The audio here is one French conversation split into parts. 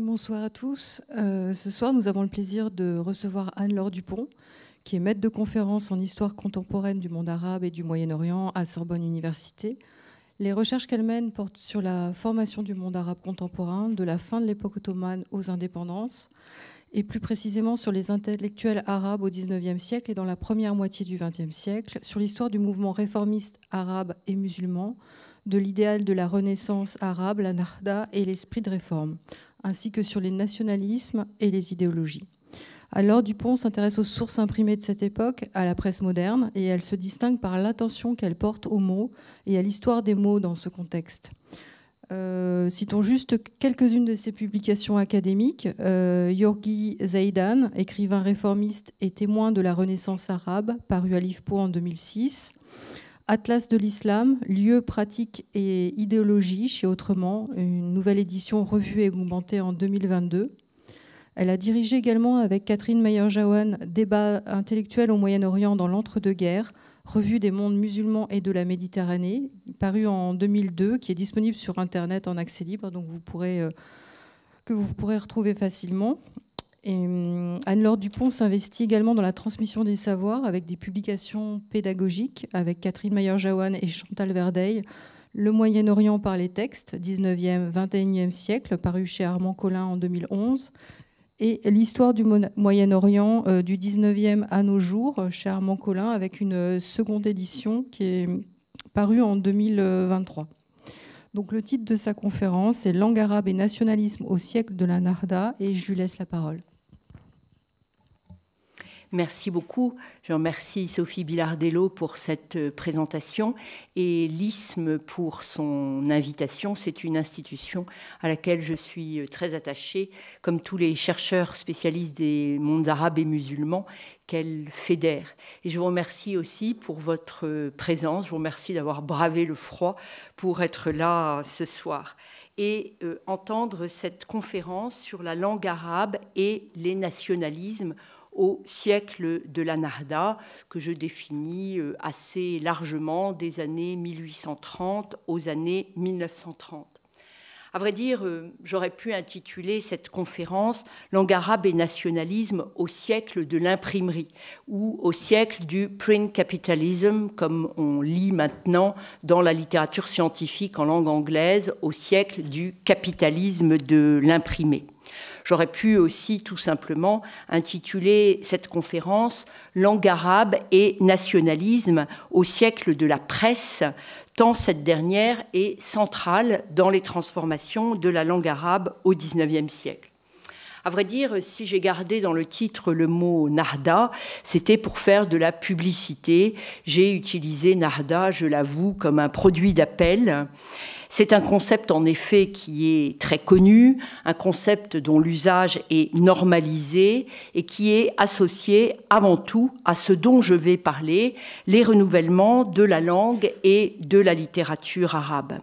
bonsoir à tous. Euh, ce soir, nous avons le plaisir de recevoir Anne-Laure Dupont, qui est maître de conférence en histoire contemporaine du monde arabe et du Moyen-Orient à Sorbonne Université. Les recherches qu'elle mène portent sur la formation du monde arabe contemporain, de la fin de l'époque ottomane aux indépendances, et plus précisément sur les intellectuels arabes au XIXe siècle et dans la première moitié du XXe siècle, sur l'histoire du mouvement réformiste arabe et musulman, de l'idéal de la Renaissance arabe, la narda et l'esprit de réforme ainsi que sur les nationalismes et les idéologies. Alors Dupont s'intéresse aux sources imprimées de cette époque, à la presse moderne, et elle se distingue par l'attention qu'elle porte aux mots et à l'histoire des mots dans ce contexte. Euh, citons juste quelques-unes de ses publications académiques. Euh, Yorgi Zaidan, écrivain réformiste et témoin de la Renaissance arabe, paru à Livpo en 2006. Atlas de l'islam, lieu, pratique et idéologie chez Autrement, une nouvelle édition revue et augmentée en 2022. Elle a dirigé également avec Catherine Meyer-Jawan Débat intellectuel au Moyen-Orient dans l'entre-deux-guerres, revue des mondes musulmans et de la Méditerranée, parue en 2002, qui est disponible sur Internet en accès libre, donc euh, que vous pourrez retrouver facilement. Hum, Anne-Laure Dupont s'investit également dans la transmission des savoirs avec des publications pédagogiques avec Catherine Mayer-Jaouane et Chantal Verdeil. Le Moyen-Orient par les textes, 19e, 21e siècle, paru chez Armand Collin en 2011. Et l'histoire du Moyen-Orient euh, du 19e à nos jours, chez Armand Collin, avec une euh, seconde édition qui est parue en 2023. Donc le titre de sa conférence est Langue arabe et nationalisme au siècle de la Narda et je lui laisse la parole. Merci beaucoup. Je remercie Sophie Bilardello pour cette euh, présentation et l'ISME pour son invitation. C'est une institution à laquelle je suis euh, très attachée, comme tous les chercheurs spécialistes des mondes arabes et musulmans qu'elle fédère. Et je vous remercie aussi pour votre euh, présence. Je vous remercie d'avoir bravé le froid pour être là ce soir et entendre cette conférence sur la langue arabe et les nationalismes au siècle de la Narda, que je définis euh, assez largement des années 1830 aux années 1930. À vrai dire, euh, j'aurais pu intituler cette conférence Langue arabe et nationalisme au siècle de l'imprimerie ou au siècle du print capitalism, comme on lit maintenant dans la littérature scientifique en langue anglaise, au siècle du capitalisme de l'imprimé. J'aurais pu aussi tout simplement intituler cette conférence Langue arabe et nationalisme au siècle de la presse, tant cette dernière est centrale dans les transformations de la langue arabe au XIXe siècle. À vrai dire, si j'ai gardé dans le titre le mot Narda, c'était pour faire de la publicité. J'ai utilisé Narda, je l'avoue, comme un produit d'appel. C'est un concept en effet qui est très connu, un concept dont l'usage est normalisé et qui est associé avant tout à ce dont je vais parler, les renouvellements de la langue et de la littérature arabe.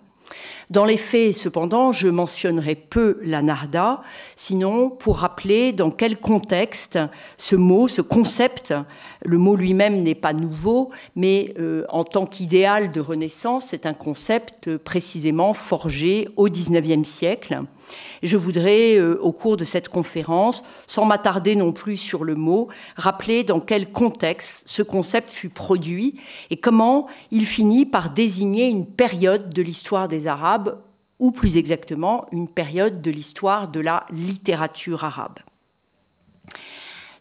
Dans les faits, cependant, je mentionnerai peu la narda, sinon pour rappeler dans quel contexte ce mot, ce concept, le mot lui-même n'est pas nouveau, mais euh, en tant qu'idéal de Renaissance, c'est un concept euh, précisément forgé au XIXe siècle. Je voudrais, euh, au cours de cette conférence, sans m'attarder non plus sur le mot, rappeler dans quel contexte ce concept fut produit et comment il finit par désigner une période de l'histoire des Arabes ou plus exactement une période de l'histoire de la littérature arabe.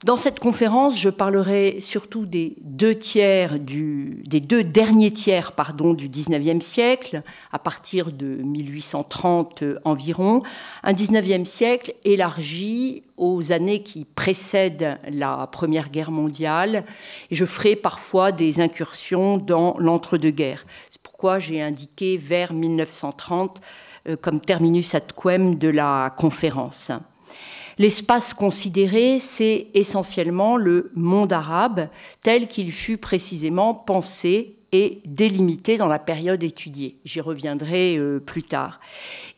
Dans cette conférence, je parlerai surtout des deux, des deux derniers tiers pardon, du XIXe siècle, à partir de 1830 environ, un XIXe siècle élargi aux années qui précèdent la Première Guerre mondiale, et je ferai parfois des incursions dans l'entre-deux-guerres quoi j'ai indiqué vers 1930 euh, comme terminus ad quem de la conférence. L'espace considéré, c'est essentiellement le monde arabe tel qu'il fut précisément pensé et délimité dans la période étudiée. J'y reviendrai euh, plus tard.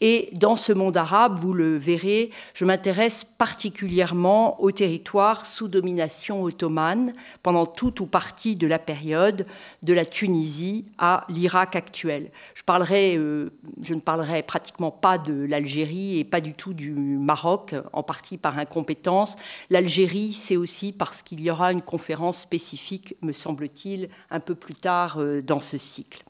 Et dans ce monde arabe, vous le verrez, je m'intéresse particulièrement aux territoires sous domination ottomane pendant toute ou partie de la période de la Tunisie à l'Irak actuel. Je, parlerai, euh, je ne parlerai pratiquement pas de l'Algérie et pas du tout du Maroc, en partie par incompétence. L'Algérie, c'est aussi parce qu'il y aura une conférence spécifique, me semble-t-il, un peu plus tard euh, dans ce cycle.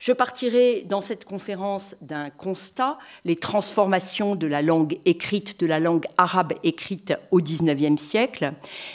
Je partirai dans cette conférence d'un constat, les transformations de la langue écrite, de la langue arabe écrite au XIXe siècle.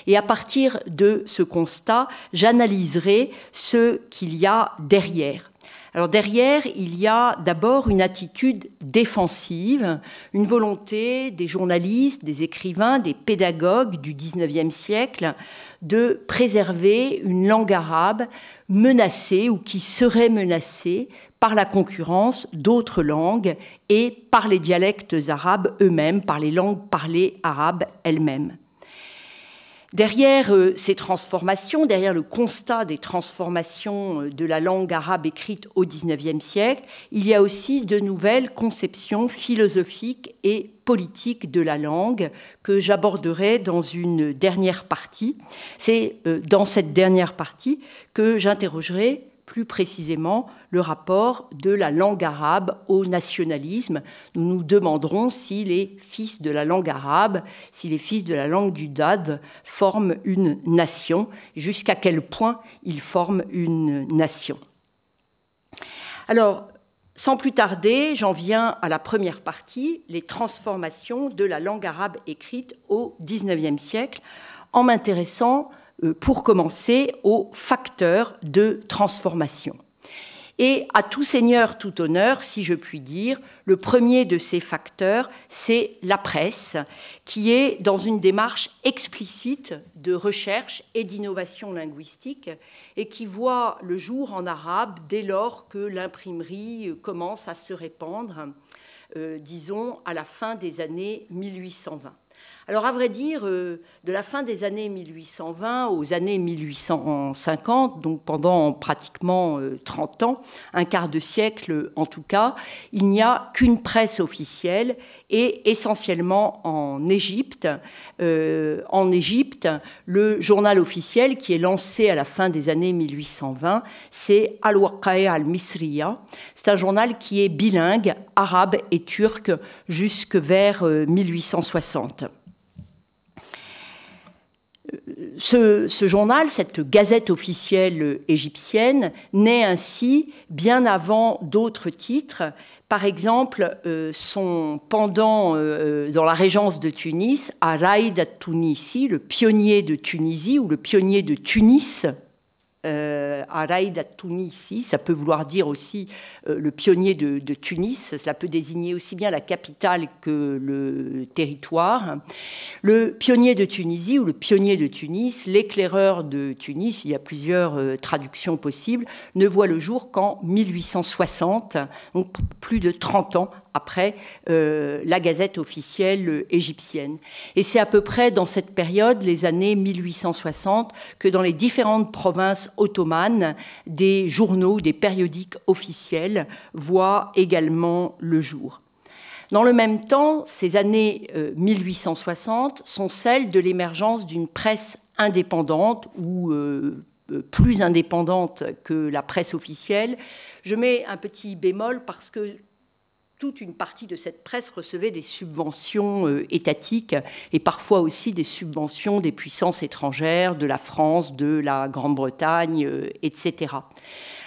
Et à partir de ce constat, j'analyserai ce qu'il y a derrière alors derrière, il y a d'abord une attitude défensive, une volonté des journalistes, des écrivains, des pédagogues du 19e siècle de préserver une langue arabe menacée ou qui serait menacée par la concurrence d'autres langues et par les dialectes arabes eux-mêmes, par les langues parlées arabes elles-mêmes. Derrière euh, ces transformations, derrière le constat des transformations euh, de la langue arabe écrite au XIXe siècle, il y a aussi de nouvelles conceptions philosophiques et politiques de la langue que j'aborderai dans une dernière partie. C'est euh, dans cette dernière partie que j'interrogerai plus précisément le rapport de la langue arabe au nationalisme. Nous nous demanderons si les fils de la langue arabe, si les fils de la langue du Dad forment une nation, jusqu'à quel point ils forment une nation. Alors, sans plus tarder, j'en viens à la première partie, les transformations de la langue arabe écrite au XIXe siècle, en m'intéressant euh, pour commencer, aux facteurs de transformation. Et à tout seigneur, tout honneur, si je puis dire, le premier de ces facteurs, c'est la presse, qui est dans une démarche explicite de recherche et d'innovation linguistique, et qui voit le jour en arabe dès lors que l'imprimerie commence à se répandre, euh, disons, à la fin des années 1820. Alors, à vrai dire, euh, de la fin des années 1820 aux années 1850, donc pendant pratiquement 30 euh, ans, un quart de siècle en tout cas, il n'y a qu'une presse officielle et essentiellement en Égypte. Euh, en Égypte, le journal officiel qui est lancé à la fin des années 1820, c'est Al-Waqa'i al-Misriya. C'est un journal qui est bilingue, arabe et turc, jusque vers 1860 ce, journal, cette gazette officielle égyptienne, naît ainsi bien avant d'autres titres. Par exemple, euh, son pendant euh, euh, dans la régence de Tunis, Araïd Tunisi, le pionnier de Tunisie ou le pionnier de Tunis, euh, Araïd Tunisi, ça peut vouloir dire aussi euh, le pionnier de, Tunis, cela peut désigner aussi bien la capitale que le territoire. Le pionnier de Tunisie ou le pionnier de Tunis, l'éclaireur de Tunis, il y a plusieurs euh, traductions possibles, ne voit le jour qu'en 1860, donc plus de 30 ans après euh, la gazette officielle euh, égyptienne. Et c'est à peu près dans cette période, les années 1860, que dans les différentes provinces ottomanes, des journaux, des périodiques officiels voient également le jour. Dans le même temps, ces années 1860 euh, sont celles de l'émergence d'une presse indépendante ou plus indépendante que la presse officielle. Je mets un petit bémol parce que toute une partie de cette presse recevait des subventions euh, étatiques et parfois aussi des subventions des puissances étrangères, de la France, de la Grande-Bretagne, euh, etc.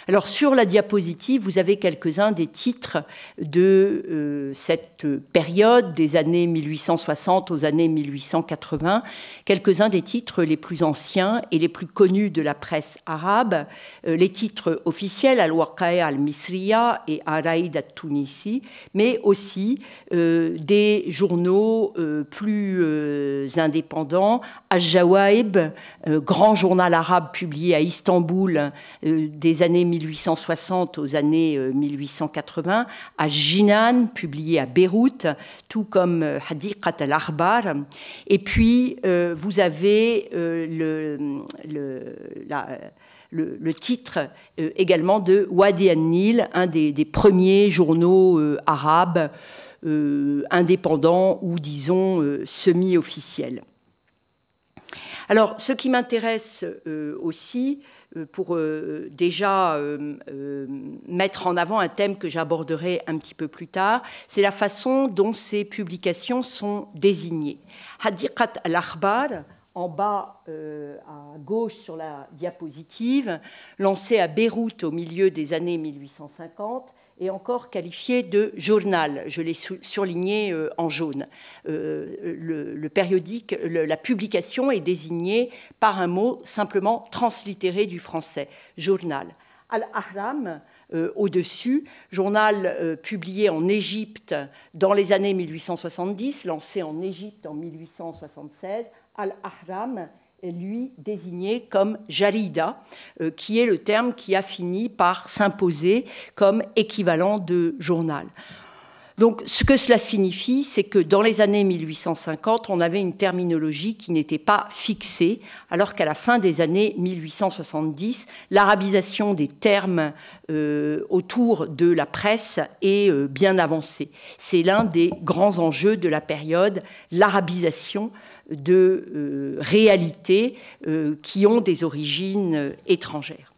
Alors sur la diapositive, vous avez quelques-uns des titres de euh, cette période des années 1860 aux années 1880, quelques-uns des titres les plus anciens et les plus connus de la presse arabe, euh, les titres officiels al Al-Waqa'i al-Misriya et Araïd al-Tunisi, mais aussi euh, des journaux plus indépendants, Al-Jawaib, grand journal arabe publié à Istanbul des années 1860 aux années 1880, euh, à Jinan, publié à Beyrouth, tout comme euh, Hadiqat al-Arbar. Et puis, euh, vous avez le, le, titre également de Wadi al-Nil, un des, premiers journaux arabes indépendants ou, disons, semi-officiels. Alors, ce qui m'intéresse aussi, euh, pour euh, déjà euh, mettre en avant un thème que j'aborderai un petit peu plus tard, c'est la façon dont ces publications sont désignées. Hadiqat al-Akhbar, en bas à gauche sur la diapositive, lancée à Beyrouth au milieu des années 1850, est encore qualifié de journal. Je l'ai surligné euh, en jaune. Euh, le, périodique, la publication est désignée par un mot simplement translittéré du français, journal. Al-Ahram, euh, au-dessus, journal publié en Égypte dans les années 1870, lancé en Égypte en 1876, Al-Ahram, lui désigné comme jarida, euh, qui est le terme qui a fini par s'imposer comme équivalent de journal. Donc ce que cela signifie, c'est que dans les années 1850, on avait une terminologie qui n'était pas fixée, alors qu'à la fin des années 1870, l'arabisation des termes euh, autour de la presse est euh, bien avancée. C'est l'un des grands enjeux de la période, l'arabisation de euh, réalités qui ont des origines étrangères.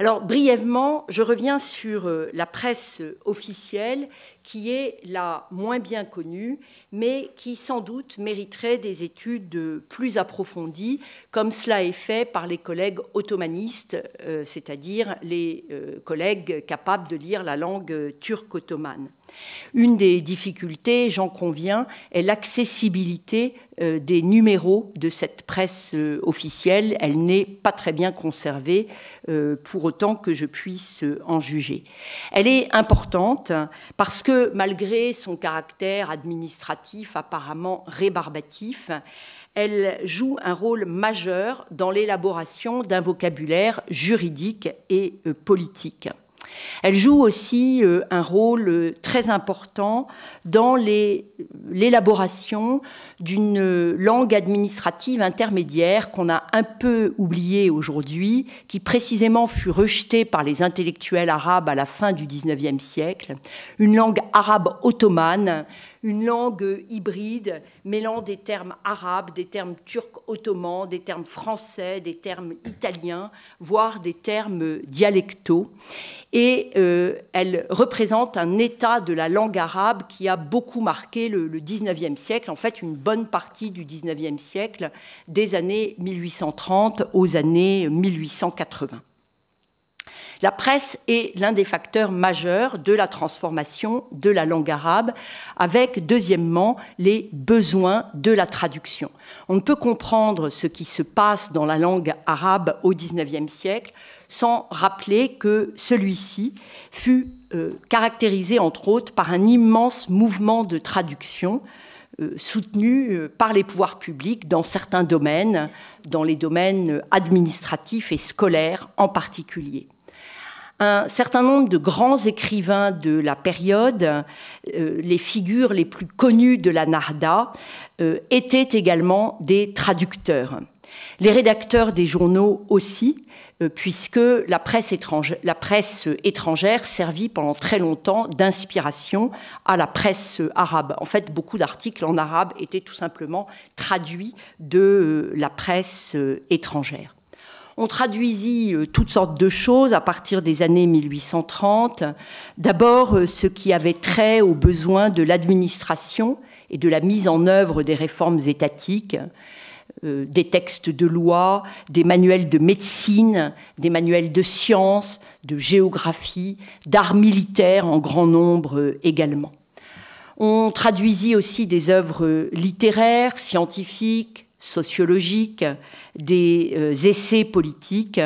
Alors brièvement, je reviens sur euh, la presse officielle qui est la moins bien connue, mais qui sans doute mériterait des études plus approfondies, comme cela est fait par les collègues ottomanistes, euh, c'est-à-dire les euh, collègues capables de lire la langue euh, turque ottomane. Une des difficultés, j'en conviens, est l'accessibilité des numéros de cette presse officielle. Elle n'est pas très bien conservée, pour autant que je puisse en juger. Elle est importante parce que malgré son caractère administratif apparemment rébarbatif, elle joue un rôle majeur dans l'élaboration d'un vocabulaire juridique et euh, politique. Elle joue aussi euh, un rôle euh, très important dans l'élaboration d'une euh, langue administrative intermédiaire qu'on a un peu oubliée aujourd'hui, qui précisément fut rejetée par les intellectuels arabes à la fin du XIXe siècle, une langue arabe ottomane une langue hybride mêlant des termes arabes, des termes turcs ottomans, des termes français, des termes italiens, voire des termes dialectaux. Et euh, elle représente un état de la langue arabe qui a beaucoup marqué le, le 19e siècle, en fait une bonne partie du 19e siècle, des années 1830 aux années 1880. La presse est l'un des facteurs majeurs de la transformation de la langue arabe, avec deuxièmement les besoins de la traduction. On ne peut comprendre ce qui se passe dans la langue arabe au XIXe siècle sans rappeler que celui-ci fut euh, caractérisé entre autres par un immense mouvement de traduction euh, soutenu euh, par les pouvoirs publics dans certains domaines, dans les domaines administratifs et scolaires en particulier un certain nombre de grands écrivains de la période, euh, les figures les plus connues de la Narda, euh, étaient également des traducteurs. Les rédacteurs des journaux aussi, euh, puisque la presse, la presse étrangère servit pendant très longtemps d'inspiration à la presse arabe. En fait, beaucoup d'articles en arabe étaient tout simplement traduits de la presse étrangère. On traduisit euh, toutes sortes de choses à partir des années 1830. D'abord, euh, ce qui avait trait aux besoins de l'administration et de la mise en œuvre des réformes étatiques, euh, des textes de loi, des manuels de médecine, des manuels de sciences, de géographie, d'art militaire en grand nombre également. On traduisit aussi des œuvres littéraires, scientifiques, sociologiques, des euh, essais politiques.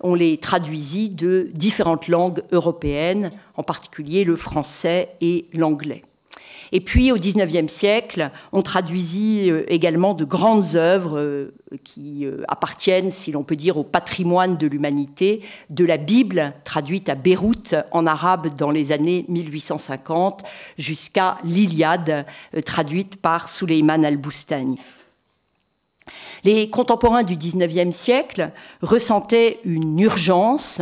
On les traduisit de différentes langues européennes, en particulier le français et l'anglais. Et puis au XIXe siècle, on traduisit euh, également de grandes œuvres euh, qui appartiennent, si l'on peut dire, au patrimoine de l'humanité, de la Bible traduite à Beyrouth en arabe dans les années 1850 jusqu'à l'Iliade traduite par Suleiman al-Boustani. Les contemporains du 19e siècle ressentaient une urgence,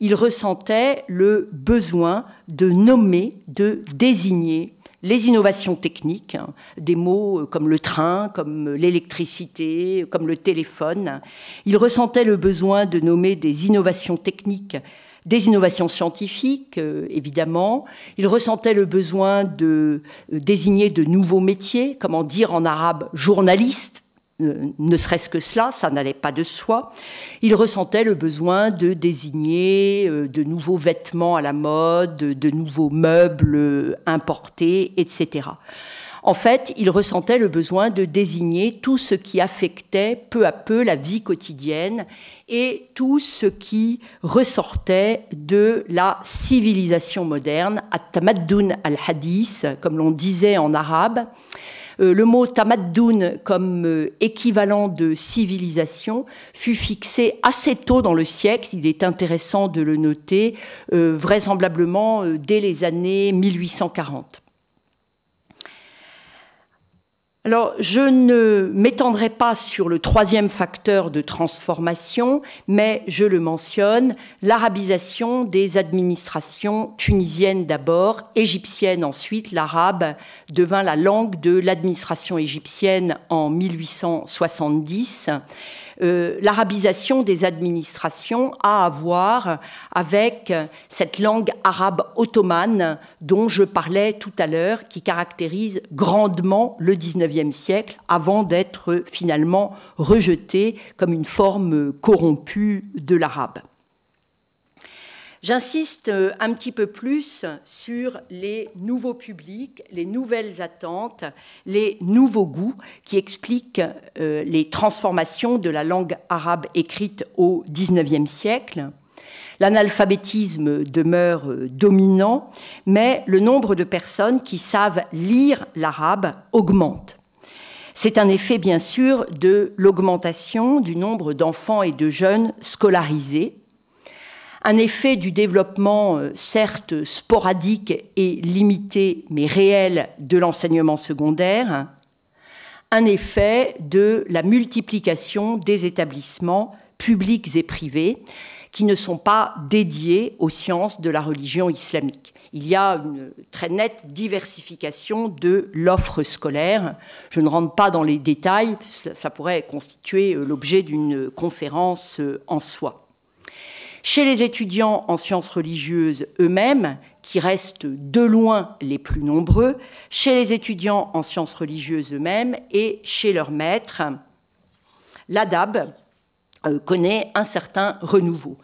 ils ressentaient le besoin de nommer, de désigner les innovations techniques, des mots comme le train, comme l'électricité, comme le téléphone. Ils ressentaient le besoin de nommer des innovations techniques, des innovations scientifiques, euh, évidemment. Ils ressentaient le besoin de euh, désigner de nouveaux métiers, comment dire en arabe journaliste, ne serait-ce que cela, ça n'allait pas de soi. Il ressentait le besoin de désigner euh, de nouveaux vêtements à la mode, de nouveaux meubles euh, importés, etc. En fait, il ressentait le besoin de désigner tout ce qui affectait peu à peu la vie quotidienne et tout ce qui ressortait de la civilisation moderne, at-tamaddoun al-hadith, comme l'on disait en arabe, euh, le mot tamaddoun comme euh, équivalent de civilisation fut fixé assez tôt dans le siècle, il est intéressant de le noter, euh, vraisemblablement dès les années 1840. Alors, je ne m'étendrai pas sur le troisième facteur de transformation, mais je le mentionne, l'arabisation des administrations tunisiennes d'abord, égyptiennes ensuite. L'arabe devint la langue de l'administration égyptienne en 1870. Euh, l'arabisation des administrations a à voir avec cette langue arabe ottomane dont je parlais tout à l'heure, qui caractérise grandement le 19e siècle, avant d'être finalement rejetée comme une forme corrompue de l'arabe. J'insiste euh, un petit peu plus sur les nouveaux publics, les nouvelles attentes, les nouveaux goûts qui expliquent euh, les transformations de la langue arabe écrite au XIXe siècle. L'analphabétisme demeure euh, dominant, mais le nombre de personnes qui savent lire l'arabe augmente. C'est un effet, bien sûr, de l'augmentation du nombre d'enfants et de jeunes scolarisés, un effet du développement euh, certes sporadique et limité, mais réel de l'enseignement secondaire, un effet de la multiplication des établissements publics et privés qui ne sont pas dédiés aux sciences de la religion islamique. Il y a une très nette diversification de l'offre scolaire. Je ne rentre pas dans les détails, ça pourrait constituer euh, l'objet d'une conférence euh, en soi. Chez les étudiants en sciences religieuses eux-mêmes, qui restent de loin les plus nombreux, chez les étudiants en sciences religieuses eux-mêmes et chez leurs maîtres, l'ADAB euh, connaît un certain renouveau.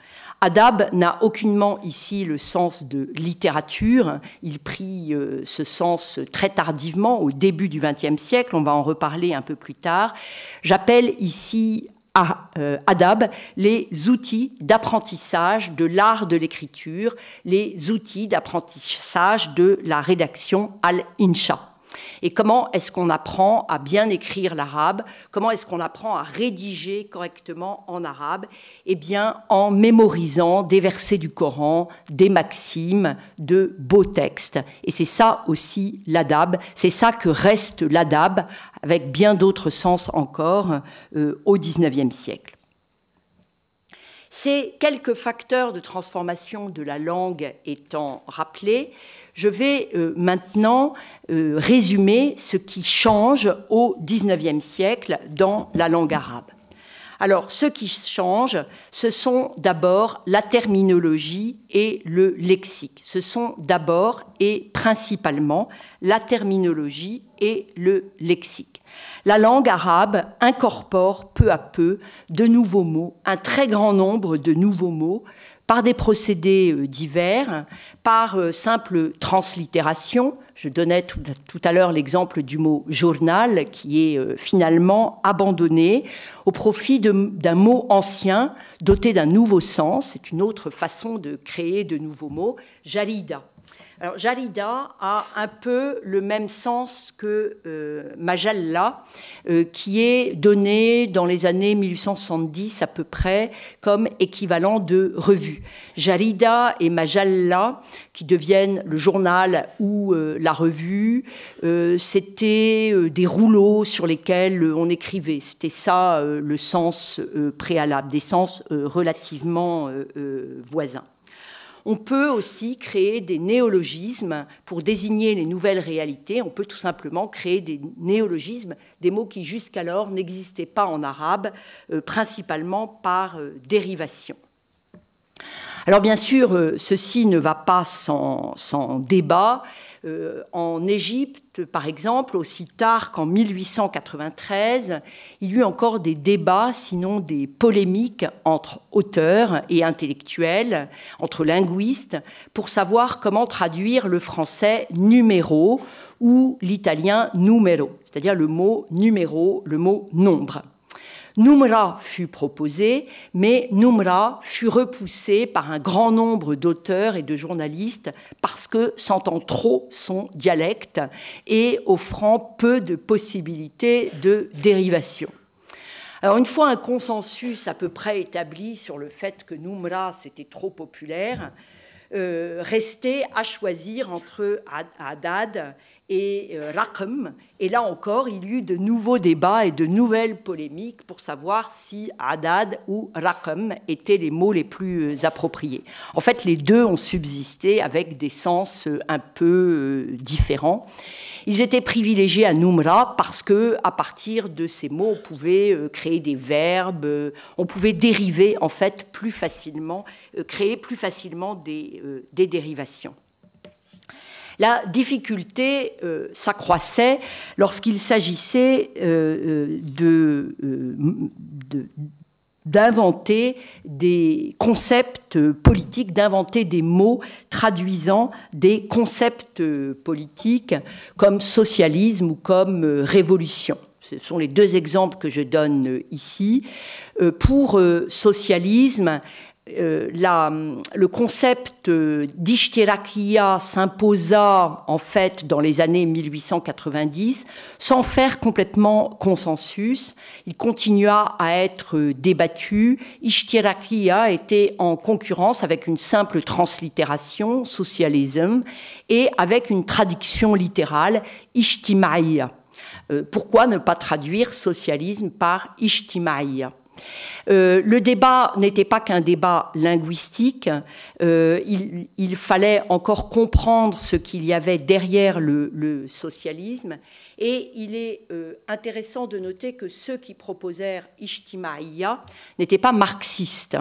Adab n'a aucunement ici le sens de littérature. Il prit euh, ce sens très tardivement, au début du XXe siècle. On va en reparler un peu plus tard. J'appelle ici à euh, ADAB les outils d'apprentissage de l'art de l'écriture, les outils d'apprentissage de la rédaction al-Insha. Et comment est-ce qu'on apprend à bien écrire l'arabe Comment est-ce qu'on apprend à rédiger correctement en arabe Eh bien, en mémorisant des versets du Coran, des maximes, de beaux textes. Et c'est ça aussi l'adab. C'est ça que reste l'adab, avec bien d'autres sens encore, euh, au au XIXe siècle. Ces quelques facteurs de transformation de la langue étant rappelés, je vais euh, maintenant euh, résumer ce qui change au XIXe siècle dans la langue arabe. Alors, ce qui change, ce sont d'abord la terminologie et le lexique. Ce sont d'abord et principalement la terminologie et le lexique. La langue arabe incorpore peu à peu de nouveaux mots, un très grand nombre de nouveaux mots, par des procédés euh, divers, par euh, simple translittération. Je donnais tout, à l'heure l'exemple du mot journal qui est euh, finalement abandonné au profit d'un mot ancien doté d'un nouveau sens. C'est une autre façon de créer de nouveaux mots, jalida alors Jarida a un peu le même sens que euh, Majalla, euh, qui est donné dans les années 1870 à peu près comme équivalent de revue. Jarida et Majalla, qui deviennent le journal ou euh, la revue, c'était des rouleaux sur lesquels on écrivait. C'était ça le sens préalable, des sens relativement voisins. On peut aussi créer des néologismes pour désigner les nouvelles réalités. On peut tout simplement créer des néologismes, des mots qui jusqu'alors n'existaient pas en arabe, euh, principalement par euh, dérivation. Alors bien sûr, euh, ceci ne va pas sans débat. Euh, en Égypte, par exemple, aussi tard qu'en 1893, il y eut encore des débats, sinon des polémiques entre auteurs et intellectuels, entre linguistes, pour savoir comment traduire le français numéro ou l'italien numero, c'est-à-dire le mot numéro, le mot nombre. Numra fut proposé, mais Numra fut repoussé par un grand nombre d'auteurs et de journalistes parce que sentant trop son dialecte et offrant peu de possibilités de dérivation. Alors une fois un consensus à peu près établi sur le fait que Numra c'était trop populaire, euh, restait à choisir entre Haddad et euh, Et là encore, il y eut de nouveaux débats et de nouvelles polémiques pour savoir si adad » ou Raqm étaient les mots les plus euh, appropriés. En fait, les deux ont subsisté avec des sens euh, un peu différents. Ils étaient privilégiés à Numra parce que, à partir de ces mots, on pouvait créer des verbes, on pouvait dériver en fait plus facilement, créer plus facilement des dérivations. La difficulté euh, s'accroissait lorsqu'il s'agissait euh, euh, d'inventer des concepts politiques, d'inventer des mots traduisant des concepts politiques comme socialisme ou comme révolution. Ce sont les deux exemples que je donne ici. Pour socialisme, euh, le concept euh, d'Ishtirakia s'imposa en fait dans les années 1890 sans faire complètement consensus. Il continua à être euh, débattu. Ishtirakia était en concurrence avec une simple translittération, socialisme, et avec une traduction littérale, Ishtimaïa. pourquoi ne pas traduire socialisme par Ishtimaïa euh, le débat n'était pas qu'un débat linguistique, euh, il, fallait encore comprendre ce qu'il y avait derrière le socialisme et il est euh, intéressant de noter que ceux qui proposèrent Ishtimaïa n'étaient pas marxistes,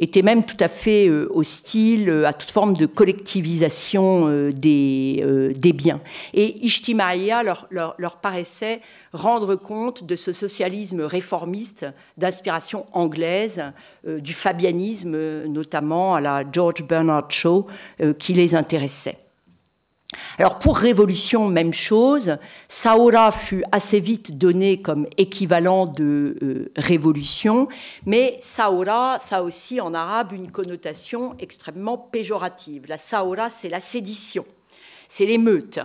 étaient même tout à fait euh, hostiles euh, à toute forme de collectivisation des, biens. Et Ishtimaïa leur, leur paraissait rendre compte de ce socialisme réformiste d'inspiration anglaise, du fabianisme notamment à la George Bernard Shaw, qui les intéressait. Alors pour révolution, même chose. Saoura » fut assez vite donné comme équivalent de euh, révolution, mais saoura », ça aussi en arabe, une connotation extrêmement péjorative. La saoura », c'est la sédition, c'est l'émeute.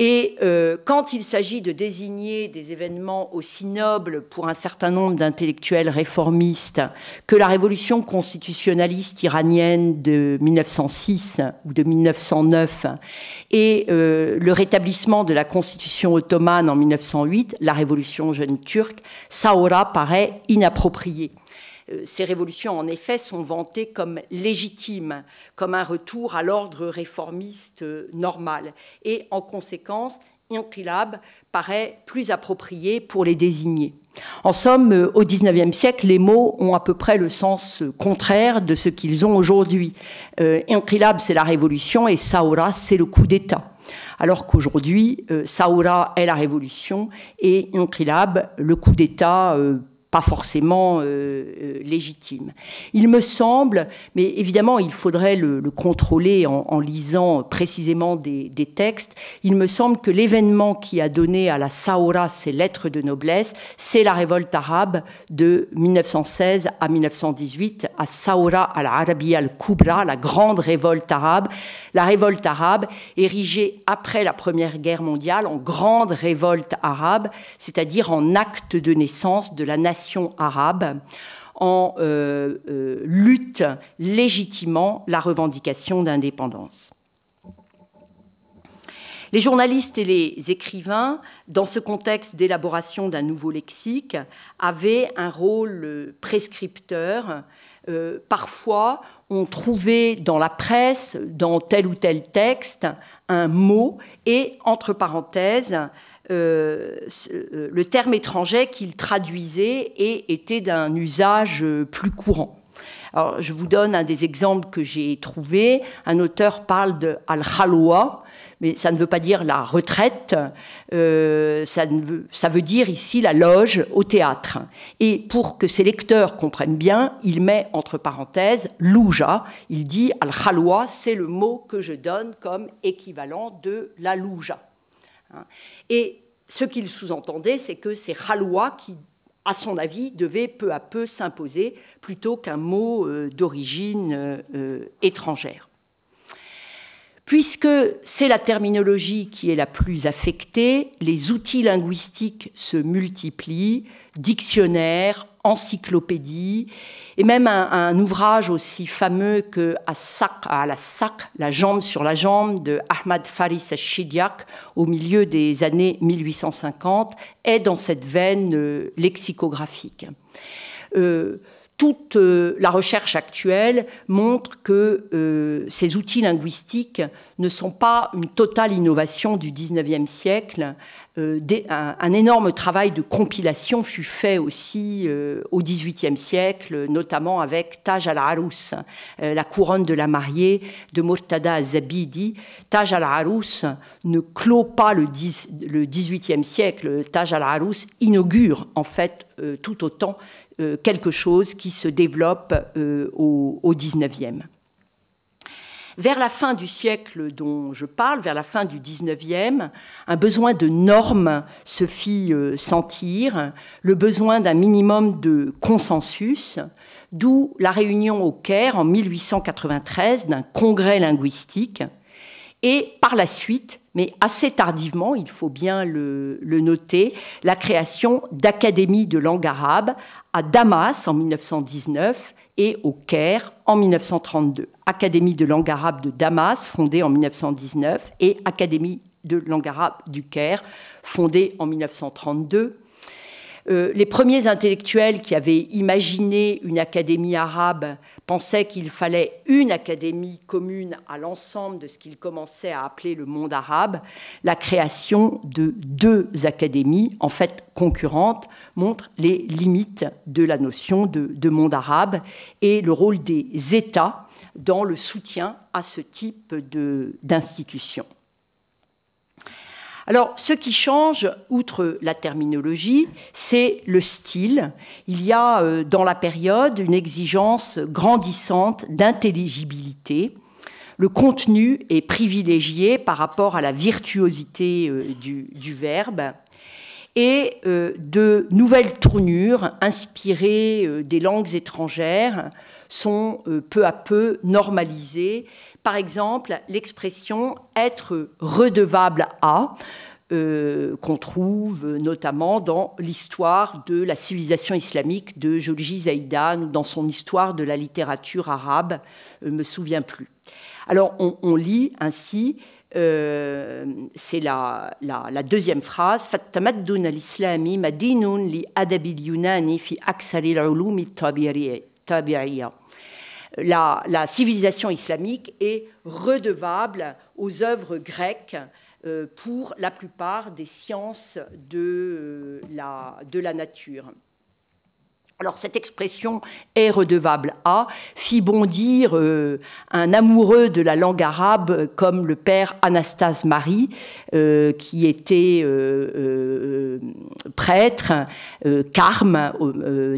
Et euh, quand il s'agit de désigner des événements aussi nobles pour un certain nombre d'intellectuels réformistes que la révolution constitutionnaliste iranienne de 1906 ou de 1909 et euh, le rétablissement de la constitution ottomane en 1908, la révolution jeune turque, Saora paraît inapproprié. Euh, ces révolutions, en effet, sont vantées comme légitimes, comme un retour à l'ordre réformiste euh, normal. Et en conséquence, Inqilab paraît plus approprié pour les désigner. En somme, euh, au XIXe siècle, les mots ont à peu près le sens contraire de ce qu'ils ont aujourd'hui. Euh, c'est la révolution et Saura, c'est le coup d'État. Alors qu'aujourd'hui, Saura est la révolution et Inqilab, le coup d'État pas forcément euh, euh, légitime. Il me semble, mais évidemment il faudrait le, contrôler en, lisant précisément des, textes, il me semble que l'événement qui a donné à la Saoura ses lettres de noblesse, c'est la révolte arabe de 1916 à 1918, à Saoura al arabi al-Kubra, la grande révolte arabe, la révolte arabe érigée après la Première Guerre mondiale en grande révolte arabe, c'est-à-dire en acte de naissance de la nation arabe en euh, euh, lutte légitimant la revendication d'indépendance. Les journalistes et les écrivains, dans ce contexte d'élaboration d'un nouveau lexique, avaient un rôle prescripteur. Euh, parfois, on trouvait dans la presse, dans tel ou tel texte, un mot et, entre parenthèses, euh, euh, le terme étranger qu'il traduisait et était d'un usage euh, plus courant. Alors, je vous donne un des exemples que j'ai trouvé. Un auteur parle de al mais ça ne veut pas dire la retraite, ça, ne veut, ça, veut, dire ici la loge au théâtre. Et pour que ses lecteurs comprennent bien, il met entre parenthèses louja, il dit al khalwa c'est le mot que je donne comme équivalent de la louja. Hein. Et ce qu'il sous-entendait, c'est que c'est Ralois qui, à son avis, devait peu à peu s'imposer plutôt qu'un mot euh, d'origine euh, euh, étrangère. Puisque c'est la terminologie qui est la plus affectée, les outils linguistiques se multiplient, dictionnaires, encyclopédie, et même un, ouvrage aussi fameux que à, à la Sac, La jambe sur la jambe de Ahmad Faris Shidiak au milieu des années 1850 est dans cette veine euh, lexicographique. Euh, toute euh, la recherche actuelle montre que euh, ces outils linguistiques ne sont pas une totale innovation du 19e siècle. Euh, un, énorme travail de compilation fut fait aussi au 18e siècle, notamment avec Taj al-Arous, la couronne de la mariée de Murtada zabidi Taj al-Arous ne clôt pas le, 10, 18e siècle, Taj al-Arous inaugure en fait tout autant euh, quelque chose qui se développe euh, au, XIXe. Vers la fin du siècle dont je parle, vers la fin du XIXe, un besoin de normes se fit euh, sentir, le besoin d'un minimum de consensus, d'où la réunion au Caire en 1893 d'un congrès linguistique et par la suite, mais assez tardivement, il faut bien le, noter, la création d'Académie de langue arabe à Damas en 1919 et au Caire en 1932. Académie de langue arabe de Damas, fondée en 1919, et Académie de langue arabe du Caire, fondée en 1932 euh, les premiers intellectuels qui avaient imaginé une académie arabe pensaient qu'il fallait une académie commune à l'ensemble de ce qu'ils commençaient à appeler le monde arabe. La création de deux académies, en fait concurrentes, montre les limites de la notion de, monde arabe et le rôle des États dans le soutien à ce type d'institution. Alors, ce qui change, outre la terminologie, c'est le style. Il y a euh, dans la période une exigence grandissante d'intelligibilité. Le contenu est privilégié par rapport à la virtuosité euh, du, verbe et euh, de nouvelles tournures inspirées des langues étrangères sont euh, peu à peu normalisées. Par exemple, l'expression être redevable à, euh, qu'on trouve notamment dans l'histoire de la civilisation islamique de Jolji zaïdan ou dans son histoire de la littérature arabe, euh, me souviens plus. Alors on, lit ainsi, c'est la, deuxième phrase, Fattamaddun al-Islami madinun li adabil yunani fi aksari al-ulumi la, civilisation islamique est redevable aux œuvres grecques euh, pour la plupart des sciences de euh, la nature. Alors cette expression est redevable à fit bondir euh, un amoureux de la langue arabe comme le père Anastase Marie, euh, qui était euh, prêtre, carme,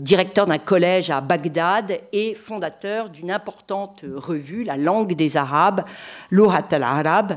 directeur d'un collège à Bagdad et fondateur d'une importante revue, La langue des Arabes, L'Orat al-Arabe,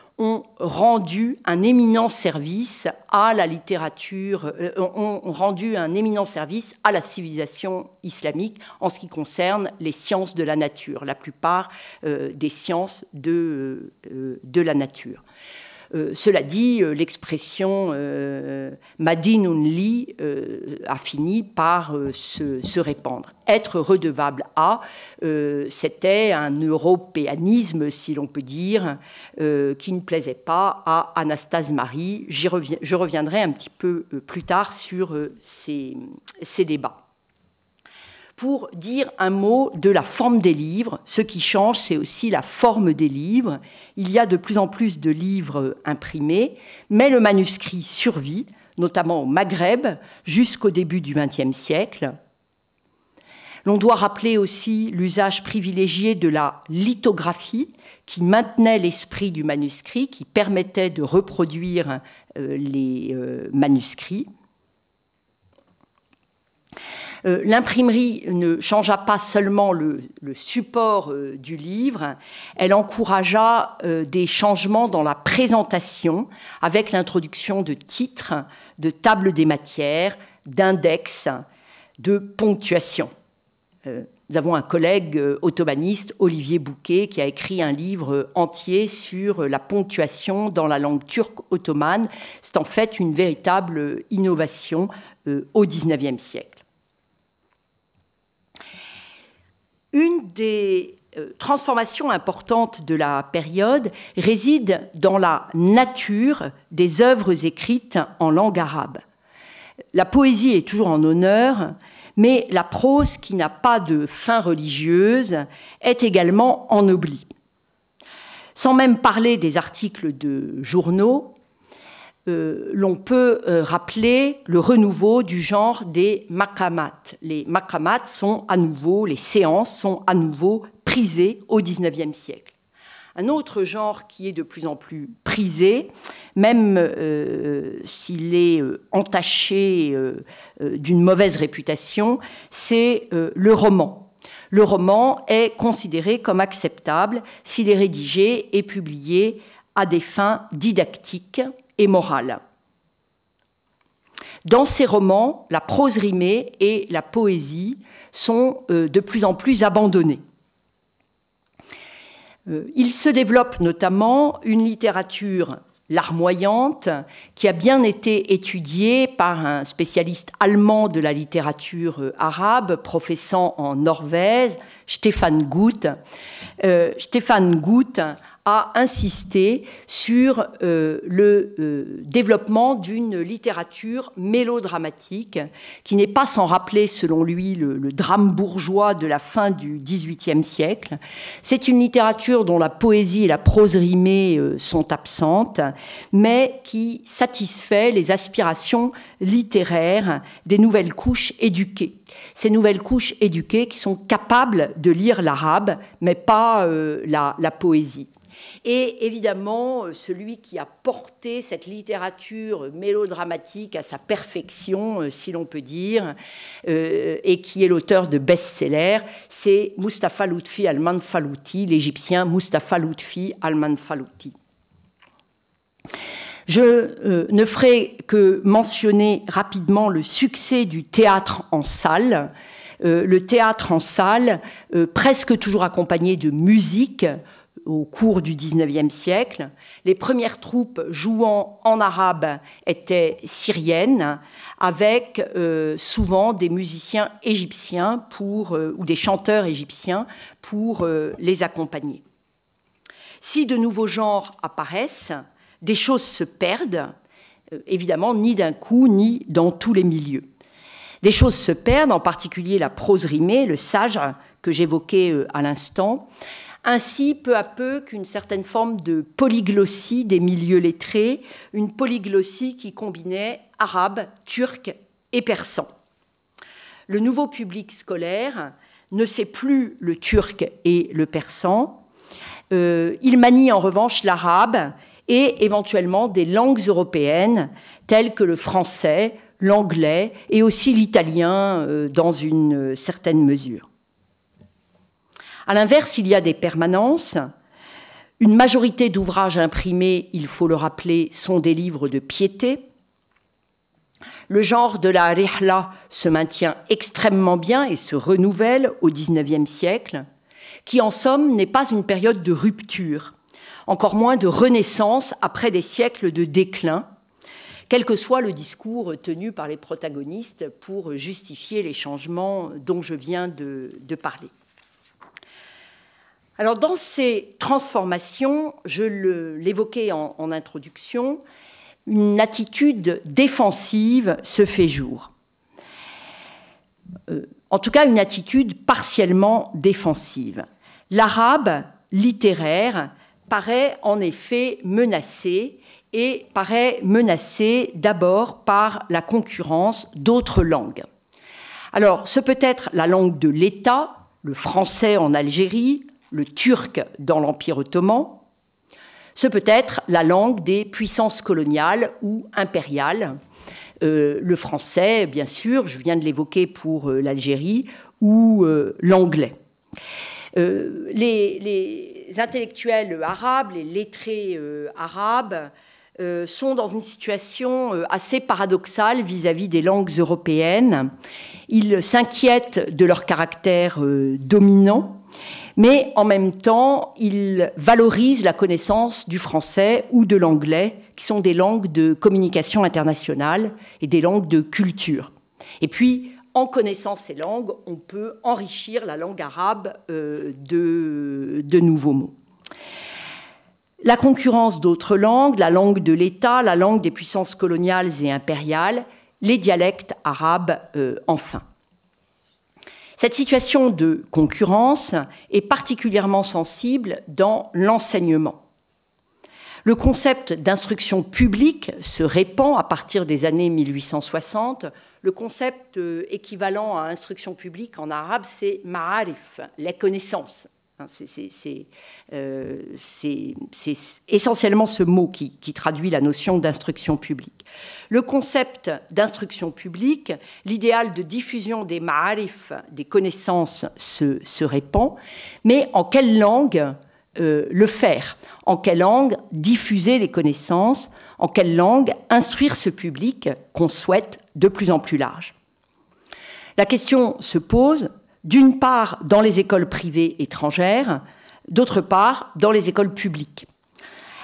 ont rendu un éminent service à la littérature, euh, ont rendu un éminent service à la civilisation islamique en ce qui concerne les sciences de la nature, la plupart euh, des sciences de, euh, de la nature. Euh, cela dit, euh, l'expression euh, Madin Unli a fini par se, répandre. Être redevable à, c'était un européanisme, si l'on peut dire, qui ne plaisait pas à Anastase Marie. je reviendrai un petit peu plus tard sur ces débats pour dire un mot de la forme des livres. Ce qui change, c'est aussi la forme des livres. Il y a de plus en plus de livres imprimés, mais le manuscrit survit, notamment au Maghreb, jusqu'au début du XXe siècle. L'on doit rappeler aussi l'usage privilégié de la lithographie qui maintenait l'esprit du manuscrit, qui permettait de reproduire euh, les euh, manuscrits. Euh, l'imprimerie ne changea pas seulement le, support euh, du livre, elle encouragea euh, des changements dans la présentation avec l'introduction de titres, de tables des matières, d'index, de ponctuation. Nous avons un collègue ottomaniste, Olivier Bouquet, qui a écrit un livre entier sur la ponctuation dans la langue turque ottomane. C'est en fait une véritable innovation au XIXe siècle. Une des euh, transformations importantes de la période réside dans la nature des œuvres écrites en langue arabe. La poésie est toujours en honneur, mais la prose qui n'a pas de fin religieuse est également en oubli. Sans même parler des articles de journaux, euh, l'on peut euh, rappeler le renouveau du genre des macamates. Les macamates sont à nouveau, les séances sont à nouveau prisées au XIXe siècle. Un autre genre qui est de plus en plus prisé, même euh, s'il est entaché d'une mauvaise réputation, c'est le roman. Le roman est considéré comme acceptable s'il est rédigé et publié à des fins didactiques et morale. Dans ses romans, la prose rimée et la poésie sont euh, de plus en plus abandonnées. Euh, il se développe notamment une littérature larmoyante qui a bien été étudiée par un spécialiste allemand de la littérature euh, arabe, professant en Norvège, Stefan Guth. Euh, Stefan a insisté sur euh, le euh, développement d'une littérature mélodramatique qui n'est pas sans rappeler, selon lui, le, drame bourgeois de la fin du XVIIIe siècle. C'est une littérature dont la poésie et la prose rimée euh, sont absentes, mais qui satisfait les aspirations littéraires des nouvelles couches éduquées. Ces nouvelles couches éduquées qui sont capables de lire l'arabe, mais pas la poésie. Et évidemment, euh, celui qui a porté cette littérature mélodramatique à sa perfection, euh, si l'on peut dire, euh, et qui est l'auteur de best-sellers, c'est Mustafa Lutfi al l'Égyptien Mustafa Lutfi al Je ne ferai que mentionner rapidement le succès du théâtre en salle. le théâtre en salle, presque toujours accompagné de musique, au cours du XIXe siècle. Les premières troupes jouant en arabe étaient syriennes, avec euh, souvent des musiciens égyptiens pour, euh, ou des chanteurs égyptiens pour euh, les accompagner. Si de nouveaux genres apparaissent, des choses se perdent, évidemment ni d'un coup, ni dans tous les milieux. Des choses se perdent, en particulier la prose rimée, le sage que j'évoquais à l'instant, ainsi, peu à peu, qu'une certaine forme de polyglossie des milieux lettrés, une polyglossie qui combinait arabe, turc et persan. Le nouveau public scolaire ne sait plus le turc et le persan. Euh, il manie en revanche l'arabe et éventuellement des langues européennes telles que le français, l'anglais et aussi l'italien euh, dans une euh, certaine mesure. À l'inverse, il y a des permanences. Une majorité d'ouvrages imprimés, il faut le rappeler, sont des livres de piété. Le genre de la rihla se maintient extrêmement bien et se renouvelle au XIXe siècle, qui en somme n'est pas une période de rupture, encore moins de renaissance après des siècles de déclin, quel que soit le discours tenu par les protagonistes pour justifier les changements dont je viens de, de parler. Alors dans ces transformations, je l'évoquais en, introduction, une attitude défensive se fait jour. Euh, en tout cas, une attitude partiellement défensive. L'arabe littéraire paraît en effet menacé et paraît menacé d'abord par la concurrence d'autres langues. Alors, ce peut être la langue de l'État, le français en Algérie, le turc dans l'Empire ottoman, ce peut être la langue des puissances coloniales ou impériales, euh, le français, bien sûr, je viens de l'évoquer pour euh, l'Algérie, ou euh, l'anglais. Les, intellectuels arabes, les lettrés arabes, sont dans une situation assez paradoxale vis-à-vis -vis des langues européennes. Ils s'inquiètent de leur caractère dominant mais en même temps, il valorise la connaissance du français ou de l'anglais, qui sont des langues de communication internationale et des langues de culture. Et puis, en connaissant ces langues, on peut enrichir la langue arabe euh, de, nouveaux mots. La concurrence d'autres langues, la langue de l'État, la langue des puissances coloniales et impériales, les dialectes arabes euh, enfin. Cette situation de concurrence est particulièrement sensible dans l'enseignement. Le concept d'instruction publique se répand à partir des années 1860. Le concept euh, équivalent à instruction publique en arabe, c'est ma'arif, les connaissances ». Hein, euh, c'est essentiellement ce mot qui, traduit la notion d'instruction publique. Le concept d'instruction publique, l'idéal de diffusion des ma'arif, des connaissances, se, répand, mais en quelle langue euh, le faire En quelle langue diffuser les connaissances En quelle langue instruire ce public qu'on souhaite de plus en plus large La question se pose d'une part dans les écoles privées étrangères, d'autre part dans les écoles publiques.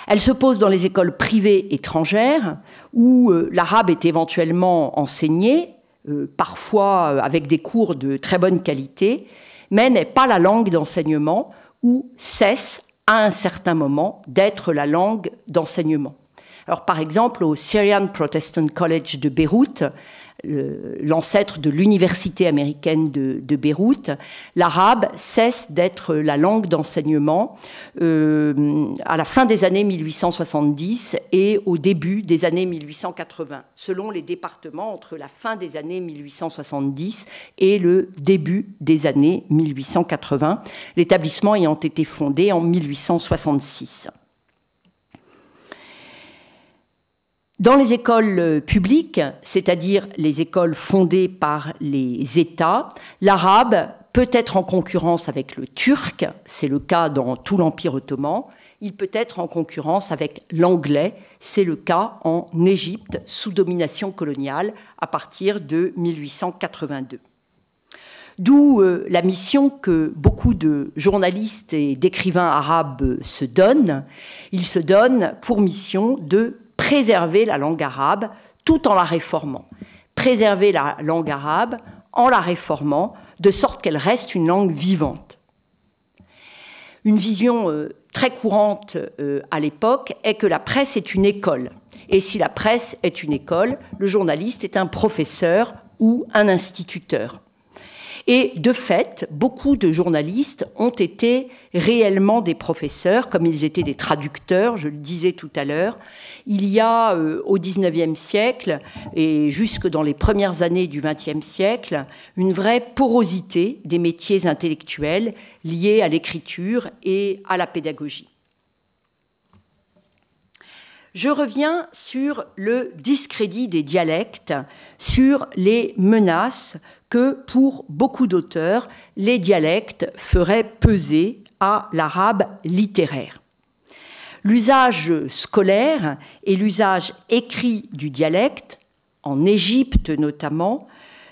Elle se pose dans les écoles privées étrangères, où euh, l'arabe est éventuellement enseigné, euh, parfois euh, avec des cours de très bonne qualité, mais n'est pas la langue d'enseignement, ou cesse à un certain moment d'être la langue d'enseignement. Alors par exemple, au Syrian Protestant College de Beyrouth, l'ancêtre de l'université américaine de, Beyrouth, l'arabe cesse d'être la langue d'enseignement euh, à la fin des années 1870 et au début des années 1880, selon les départements entre la fin des années 1870 et le début des années 1880, l'établissement ayant été fondé en 1866. Dans les écoles euh, publiques, c'est-à-dire les écoles fondées par les États, l'arabe peut être en concurrence avec le turc, c'est le cas dans tout l'Empire ottoman, il peut être en concurrence avec l'anglais, c'est le cas en Égypte sous domination coloniale à partir de 1882. D'où euh, la mission que beaucoup de journalistes et d'écrivains arabes se donnent. Ils se donnent pour mission de préserver la langue arabe tout en la réformant. Préserver la langue arabe en la réformant de sorte qu'elle reste une langue vivante. Une vision euh, très courante euh, à l'époque est que la presse est une école. Et si la presse est une école, le journaliste est un professeur ou un instituteur. Et de fait, beaucoup de journalistes ont été réellement des professeurs, comme ils étaient des traducteurs, je le disais tout à l'heure. Il y a euh, au au XIXe siècle et jusque dans les premières années du XXe siècle une vraie porosité des métiers intellectuels liés à l'écriture et à la pédagogie. Je reviens sur le discrédit des dialectes, sur les menaces, que pour beaucoup d'auteurs, les dialectes feraient peser à l'arabe littéraire. L'usage scolaire et l'usage écrit du dialecte, en Égypte notamment,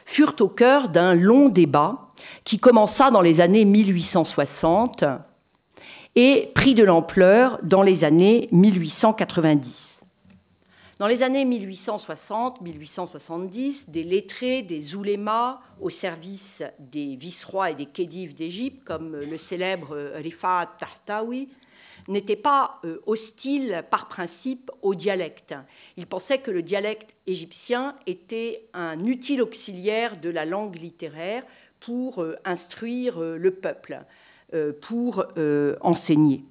furent au cœur d'un long débat qui commença dans les années 1860 et prit de l'ampleur dans les années 1890. Dans les années 1860-1870, des lettrés, des oulémas au service des vicerois et des khédives d'Égypte, comme euh, le célèbre euh, Rifat Tahtaoui, n'étaient pas euh, hostiles par principe au dialecte. Ils pensaient que le dialecte égyptien était un utile auxiliaire de la langue littéraire pour instruire le peuple, pour enseigner.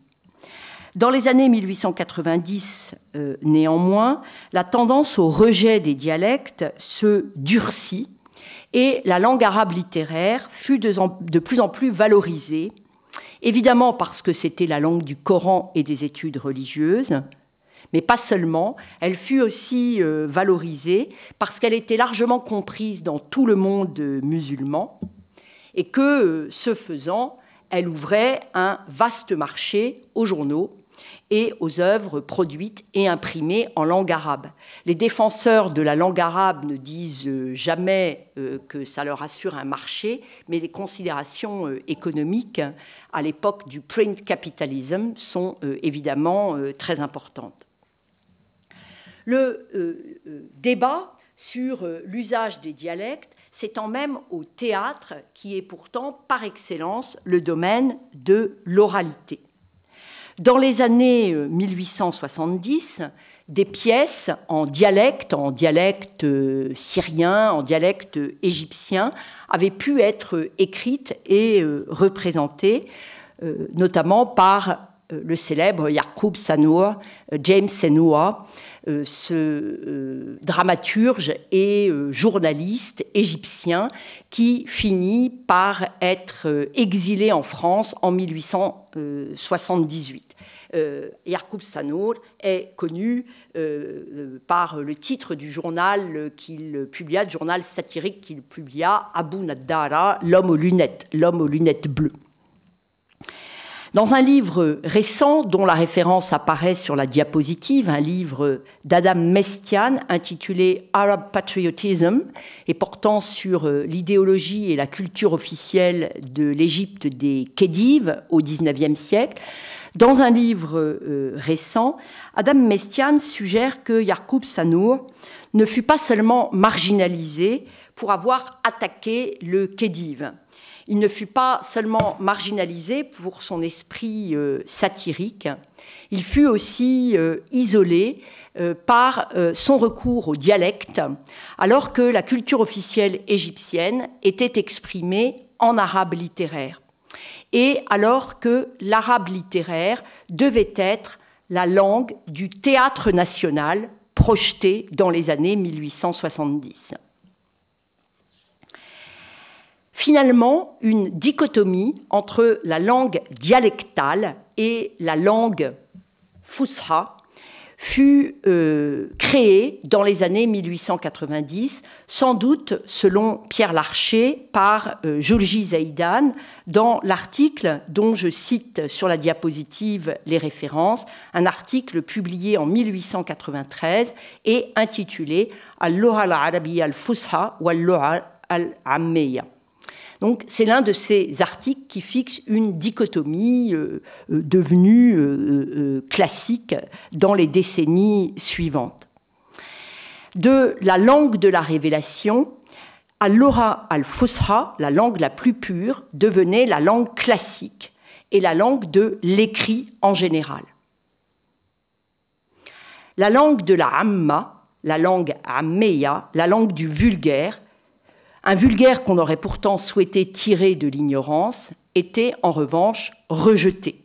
Dans les années 1890, euh, néanmoins, la tendance au rejet des dialectes se durcit et la langue arabe littéraire fut de, plus en plus valorisée, évidemment parce que c'était la langue du Coran et des études religieuses, mais pas seulement, elle fut aussi euh, valorisée parce qu'elle était largement comprise dans tout le monde musulman et que, euh, ce faisant, elle ouvrait un vaste marché aux journaux et aux œuvres produites et imprimées en langue arabe. Les défenseurs de la langue arabe ne disent euh, jamais euh, que ça leur assure un marché, mais les considérations euh, économiques à l'époque du print capitalism sont évidemment très importantes. Le débat sur l'usage des dialectes s'étend même au théâtre, qui est pourtant par excellence le domaine de l'oralité. Dans les années 1870, euh, des pièces en dialecte, en dialecte euh, syrien, en dialecte égyptien, avaient pu être euh, écrites et représentées, notamment par le célèbre Yacoub Sanoua, James Sanoua, euh, ce euh, dramaturge et euh, journaliste égyptien qui finit par être exilé en France en 1878. Euh, Sanour est connu par le titre du journal qu'il publia, du journal satirique qu'il publia, Abu Naddara, L'homme aux lunettes, l'homme aux lunettes bleues. Dans un livre récent, dont la référence apparaît sur la diapositive, un livre d'Adam Mestian intitulé Arab Patriotism et portant sur euh, l'idéologie et la culture officielle de l'Égypte des Khedives au XIXe siècle, dans un livre euh, récent, Adam Mestian suggère que Yarkoub Sanour ne fut pas seulement marginalisé pour avoir attaqué le Khedive. Il ne fut pas seulement marginalisé pour son esprit euh, satirique, il fut aussi euh, isolé euh, par son recours au dialecte, alors que la culture officielle égyptienne était exprimée en arabe littéraire, et alors que l'arabe littéraire devait être la langue du théâtre national projeté dans les années 1870 finalement une dichotomie entre la langue dialectale et la langue fusha fut euh, créée dans les années 1890, sans doute selon Pierre Larcher par euh, Zaydan, Zaidan dans l'article dont je cite sur la diapositive les références, un article publié en 1893 et intitulé Al-Loha al-Arabi al-Fusha ou Al-Loha al-Ammeya. Donc c'est l'un de ces articles qui fixe une dichotomie euh, euh, devenue euh, classique dans les décennies suivantes. De la langue de la révélation à l'aura al-Fusra, la langue la plus pure, devenait la langue classique et la langue de l'écrit en général. La langue de la Amma, la langue Ammeya, la langue du vulgaire, un vulgaire qu'on aurait pourtant souhaité tirer de l'ignorance était en revanche rejeté.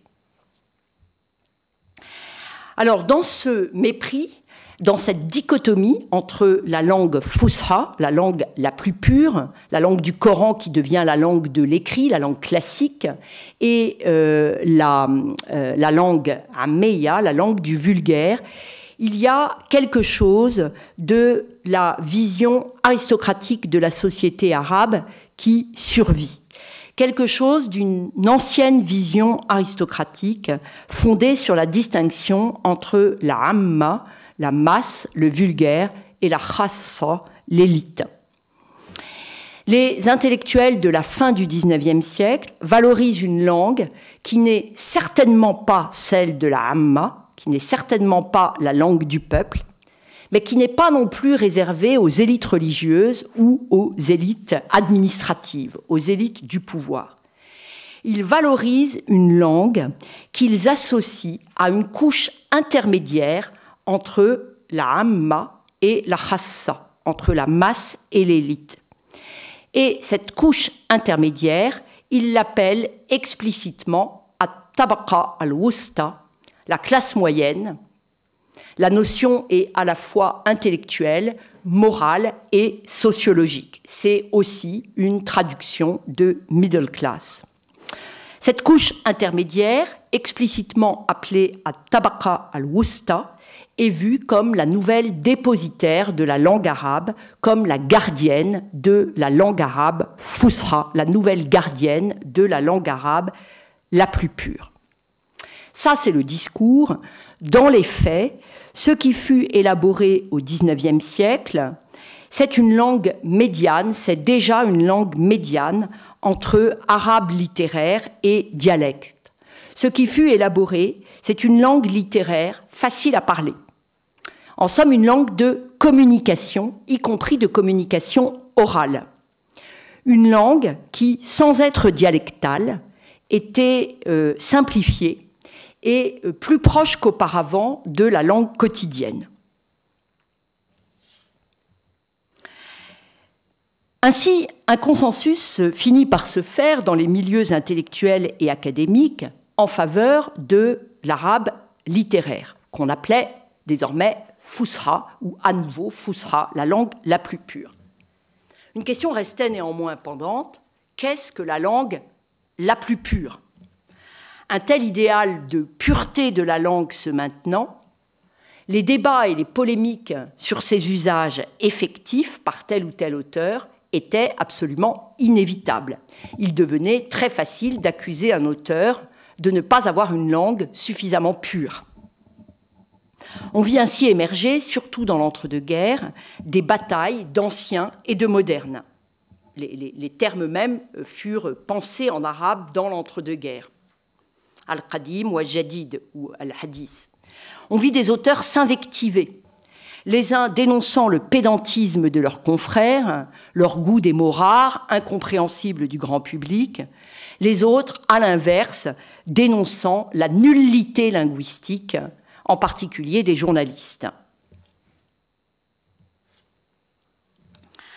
Alors dans ce mépris, dans cette dichotomie entre la langue fusha, la langue la plus pure, la langue du Coran qui devient la langue de l'écrit, la langue classique, et euh, la, euh, la, langue ameya, la langue du vulgaire, il y a quelque chose de la vision aristocratique de la société arabe qui survit. Quelque chose d'une ancienne vision aristocratique fondée sur la distinction entre la hamma, la masse, le vulgaire, et la khassa, l'élite. Les intellectuels de la fin du XIXe siècle valorisent une langue qui n'est certainement pas celle de la Hamma, qui n'est certainement pas la langue du peuple, mais qui n'est pas non plus réservée aux élites religieuses ou aux élites administratives, aux élites du pouvoir. Ils valorisent une langue qu'ils associent à une couche intermédiaire entre la Hamma et la Hassa, entre la masse et l'élite. Et cette couche intermédiaire, ils l'appellent explicitement à tabaqa al-wusta, la classe moyenne, la notion est à la fois intellectuelle, morale et sociologique. C'est aussi une traduction de middle class. Cette couche intermédiaire, explicitement appelée à tabaka al-wusta, est vue comme la nouvelle dépositaire de la langue arabe, comme la gardienne de la langue arabe fousra, la nouvelle gardienne de la langue arabe la plus pure. Ça, c'est le discours. Dans les faits, ce qui fut élaboré au XIXe siècle, c'est une langue médiane, c'est déjà une langue médiane entre arabe littéraire et dialecte. Ce qui fut élaboré, c'est une langue littéraire facile à parler. En somme, une langue de communication, y compris de communication orale. Une langue qui, sans être dialectale, était euh, simplifiée et euh, plus proche qu'auparavant de la langue quotidienne. Ainsi, un consensus finit par se faire dans les milieux intellectuels et académiques en faveur de l'arabe littéraire, qu'on appelait désormais Fousra, ou à nouveau Fousra, la langue la plus pure. Une question restait néanmoins pendante, qu'est-ce que la langue la plus pure un tel idéal de pureté de la langue se maintenant, les débats et les polémiques sur ses usages effectifs par tel ou tel auteur étaient absolument inévitables. Il devenait très facile d'accuser un auteur de ne pas avoir une langue suffisamment pure. On vit ainsi émerger, surtout dans l'entre-deux-guerres, des batailles d'anciens et de modernes. Les, les, termes mêmes furent pensés en arabe dans l'entre-deux-guerres al-Qadim ou al-Jadid ou al-Hadith. On vit des auteurs s'invectiver, les uns dénonçant le pédantisme de leurs confrères, leur goût des mots rares, incompréhensibles du grand public, les autres, à l'inverse, dénonçant la nullité linguistique, en particulier des journalistes.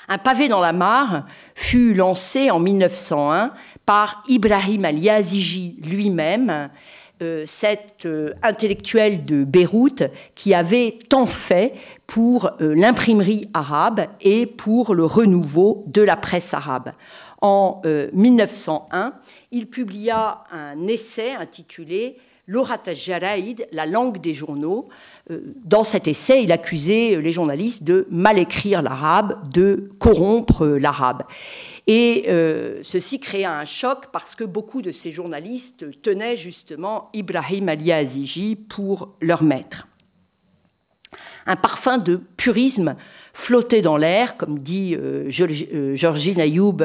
Un pavé dans la mare fut lancé en 1901 par Ibrahim al-Yaziji lui-même, euh, cet euh, intellectuel de Beyrouth qui avait tant fait pour euh, l'imprimerie arabe et pour le renouveau de la presse arabe. En 1901, il publia un essai intitulé L'Orat Jaraïd, la langue des journaux. Dans cet essai, il accusait les journalistes de mal écrire l'arabe, de corrompre l'arabe. Et euh, ceci créa un choc parce que beaucoup de ces journalistes tenaient justement Ibrahim Ali Aziji pour leur maître. Un parfum de purisme flottait dans l'air, comme dit euh, Georgie euh, Georgine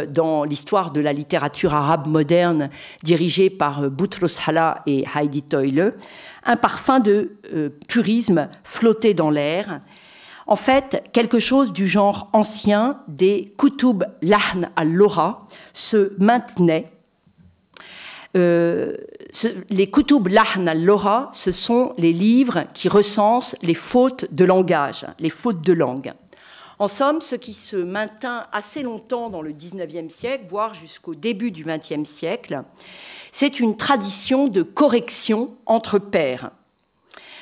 dans l'histoire de la littérature arabe moderne dirigée par Boutros Hala et Heidi Toyle. Un parfum de purisme flottait dans l'air en fait quelque chose du genre ancien des Kutub Lahn al » se maintenait. Euh, les Kutub Lahn al-Lora, ce sont les livres qui recensent les fautes de langage, les fautes de langue. En somme, ce qui se maintint assez longtemps dans le 19e siècle, voire jusqu'au début du 20e siècle, c'est une tradition de correction entre pairs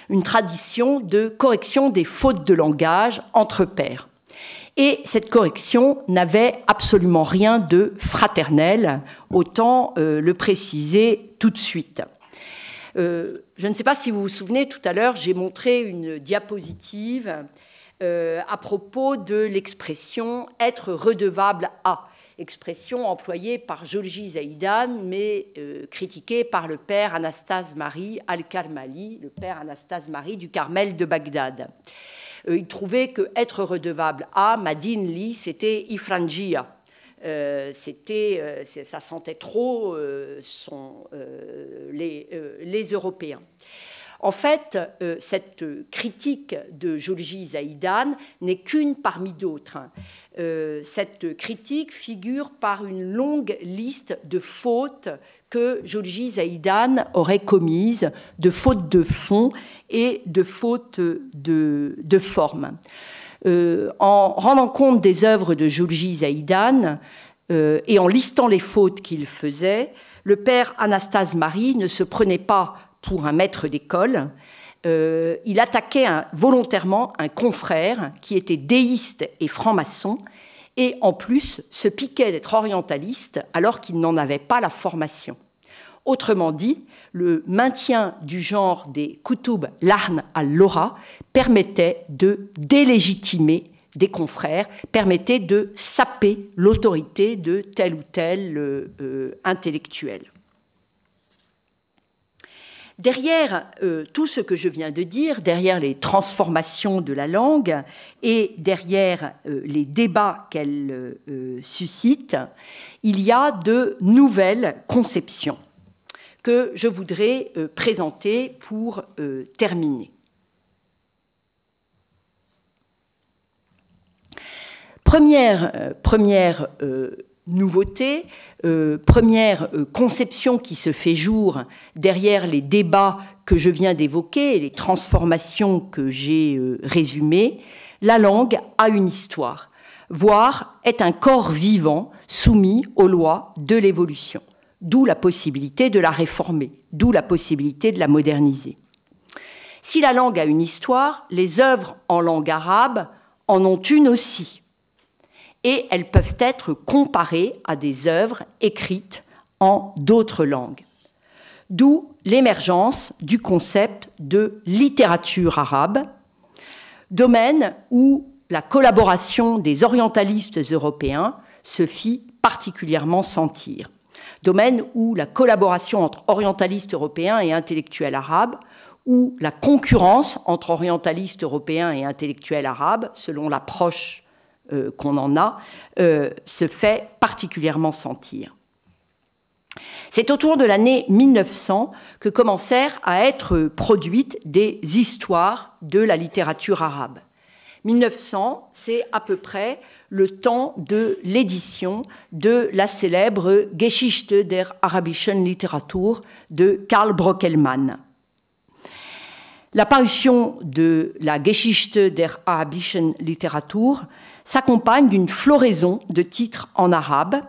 une tradition de correction des fautes de langage entre pairs. Et cette correction n'avait absolument rien de fraternel, autant euh, le préciser tout de suite. Euh, je ne sais pas si vous vous souvenez, tout à l'heure, j'ai montré une diapositive euh, à propos de l'expression être redevable à expression employée par Jolji Zaidan, mais euh, critiquée par le père Anastase Marie Al-Karmali, le père Anastase Marie du Carmel de Bagdad. Euh, il trouvait que être redevable à Li c'était ifrangia, euh, c'était, ça sentait trop les, les Européens. En fait, euh, cette critique de Jolji Zaïdan n'est qu'une parmi d'autres. Euh, cette critique figure par une longue liste de fautes que Jolji Zaïdan aurait commises, de fautes de fond et de fautes de, forme. Euh, en rendant compte des œuvres de Jolji Zaïdan et en listant les fautes qu'il faisait, le père Anastase Marie ne se prenait pas pour un maître d'école, euh, il attaquait volontairement un confrère qui était déiste et franc-maçon, et en plus se piquait d'être orientaliste alors qu'il n'en avait pas la formation. Autrement dit, le maintien du genre des Koutoub Larn al-Lora permettait de délégitimer des confrères, permettait de saper l'autorité de tel ou tel euh, euh, intellectuel. Derrière euh, tout ce que je viens de dire, derrière les transformations de la langue et derrière euh, les débats qu'elle euh, suscite, il y a de nouvelles conceptions que je voudrais présenter pour terminer. Première, première nouveauté, euh, première euh, conception qui se fait jour derrière les débats que je viens d'évoquer et les transformations que j'ai euh, résumées, la langue a une histoire, voire est un corps vivant soumis aux lois de l'évolution, d'où la possibilité de la réformer, d'où la possibilité de la moderniser. Si la langue a une histoire, les œuvres en langue arabe en ont une aussi et elles peuvent être comparées à des œuvres écrites en d'autres langues. D'où l'émergence du concept de littérature arabe, domaine où la collaboration des orientalistes européens se fit particulièrement sentir. Domaine où la collaboration entre orientalistes européens et intellectuels arabes, ou la concurrence entre orientalistes européens et intellectuels arabes, selon l'approche euh, qu'on en a, euh, se fait particulièrement sentir. C'est autour de l'année 1900 que commencèrent à être produites des histoires de la littérature arabe. 1900, c'est à peu près le temps de l'édition de la célèbre Geschichte der arabischen Literatur de Karl Brockelmann. La parution de la Geschichte der arabischen Literatur s'accompagne d'une floraison de titres en arabe,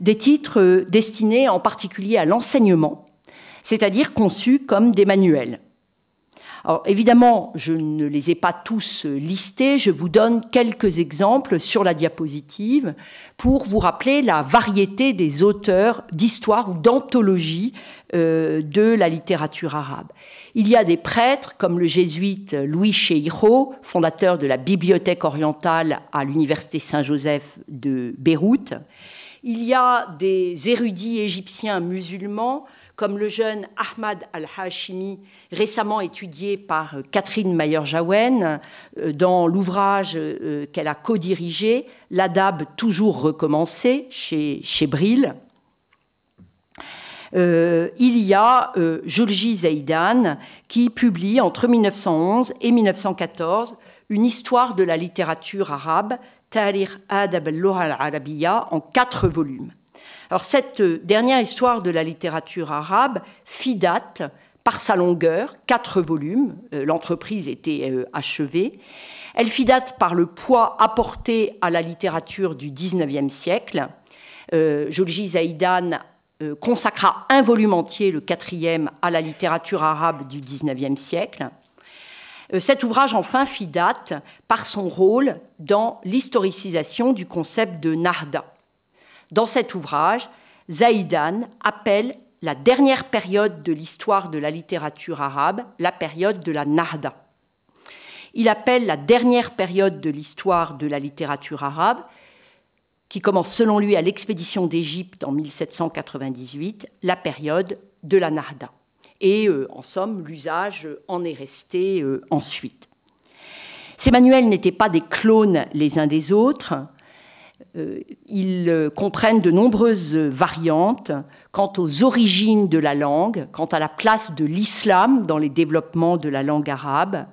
des titres euh, destinés en particulier à l'enseignement, c'est-à-dire conçus comme des manuels. évidemment, je ne les ai pas tous euh, listés, je vous donne quelques exemples sur la diapositive pour vous rappeler la variété des auteurs d'histoire ou d'anthologie euh, de la littérature arabe. Il y a des prêtres, comme le jésuite Louis Cheiro, fondateur de la Bibliothèque orientale à l'Université Saint-Joseph de Beyrouth. Il y a des érudits égyptiens musulmans, comme le jeune Ahmad al-Hashimi, récemment étudié par Catherine mayer jawen euh, dans l'ouvrage euh, qu'elle a co-dirigé, L'Adab toujours recommencé chez, chez euh, il y a Jolji euh, Julji qui publie entre 1911 et 1914 une histoire de la littérature arabe, Tahrir Adab al arabiya en quatre volumes. Alors cette euh, dernière histoire de la littérature arabe fit date par sa longueur, quatre volumes, l'entreprise était achevée. Elle fit date par le poids apporté à la littérature du XIXe siècle. Euh, Julji Zaidan euh, consacra un volume entier, le quatrième, à la littérature arabe du XIXe siècle. Euh, cet ouvrage, enfin, fit date par son rôle dans l'historicisation du concept de Nahda. Dans cet ouvrage, Zaïdan appelle la dernière période de l'histoire de la littérature arabe la période de la Nahda. Il appelle la dernière période de l'histoire de la littérature arabe qui commence selon lui à l'expédition d'Égypte en 1798, la période de la Narda. Et euh, en somme, l'usage euh, en est resté euh, ensuite. Ces manuels n'étaient pas des clones les uns des autres. ils comprennent de nombreuses variantes quant aux origines de la langue, quant à la place de l'islam dans les développements de la langue arabe,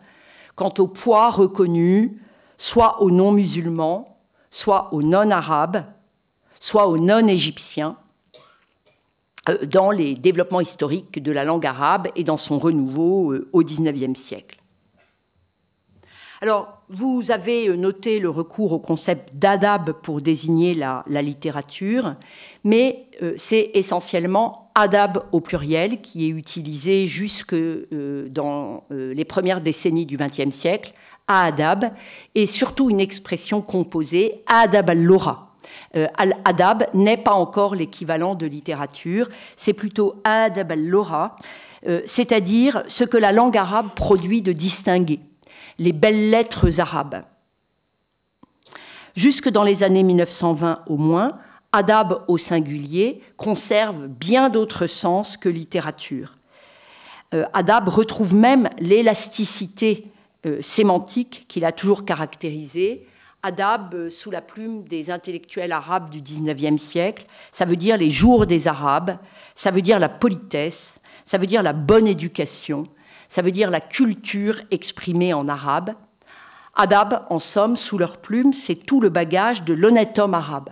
quant au poids reconnu, soit aux non-musulmans, soit aux non-arabes, soit aux non-égyptiens, euh, dans les développements historiques de la langue arabe et dans son renouveau euh, au XIXe siècle. Alors, vous avez euh, noté le recours au concept d'adab pour désigner la, littérature, mais c'est essentiellement adab au pluriel qui est utilisé jusque dans les premières décennies du XXe siècle Adab est surtout une expression composée, Adab al ».« adab euh, n'est pas encore l'équivalent de littérature, c'est plutôt Adab al laura euh, c'est-à-dire ce que la langue arabe produit de distingué, les belles lettres arabes. Jusque dans les années 1920 au moins, Adab au singulier conserve bien d'autres sens que littérature. Euh, adab retrouve même l'élasticité euh, sémantique qu'il a toujours caractérisé. Adab, euh, sous la plume des intellectuels arabes du XIXe siècle, ça veut dire les jours des Arabes, ça veut dire la politesse, ça veut dire la bonne éducation, ça veut dire la culture exprimée en arabe. Adab, en somme, sous leur plume, c'est tout le bagage de l'honnête homme arabe.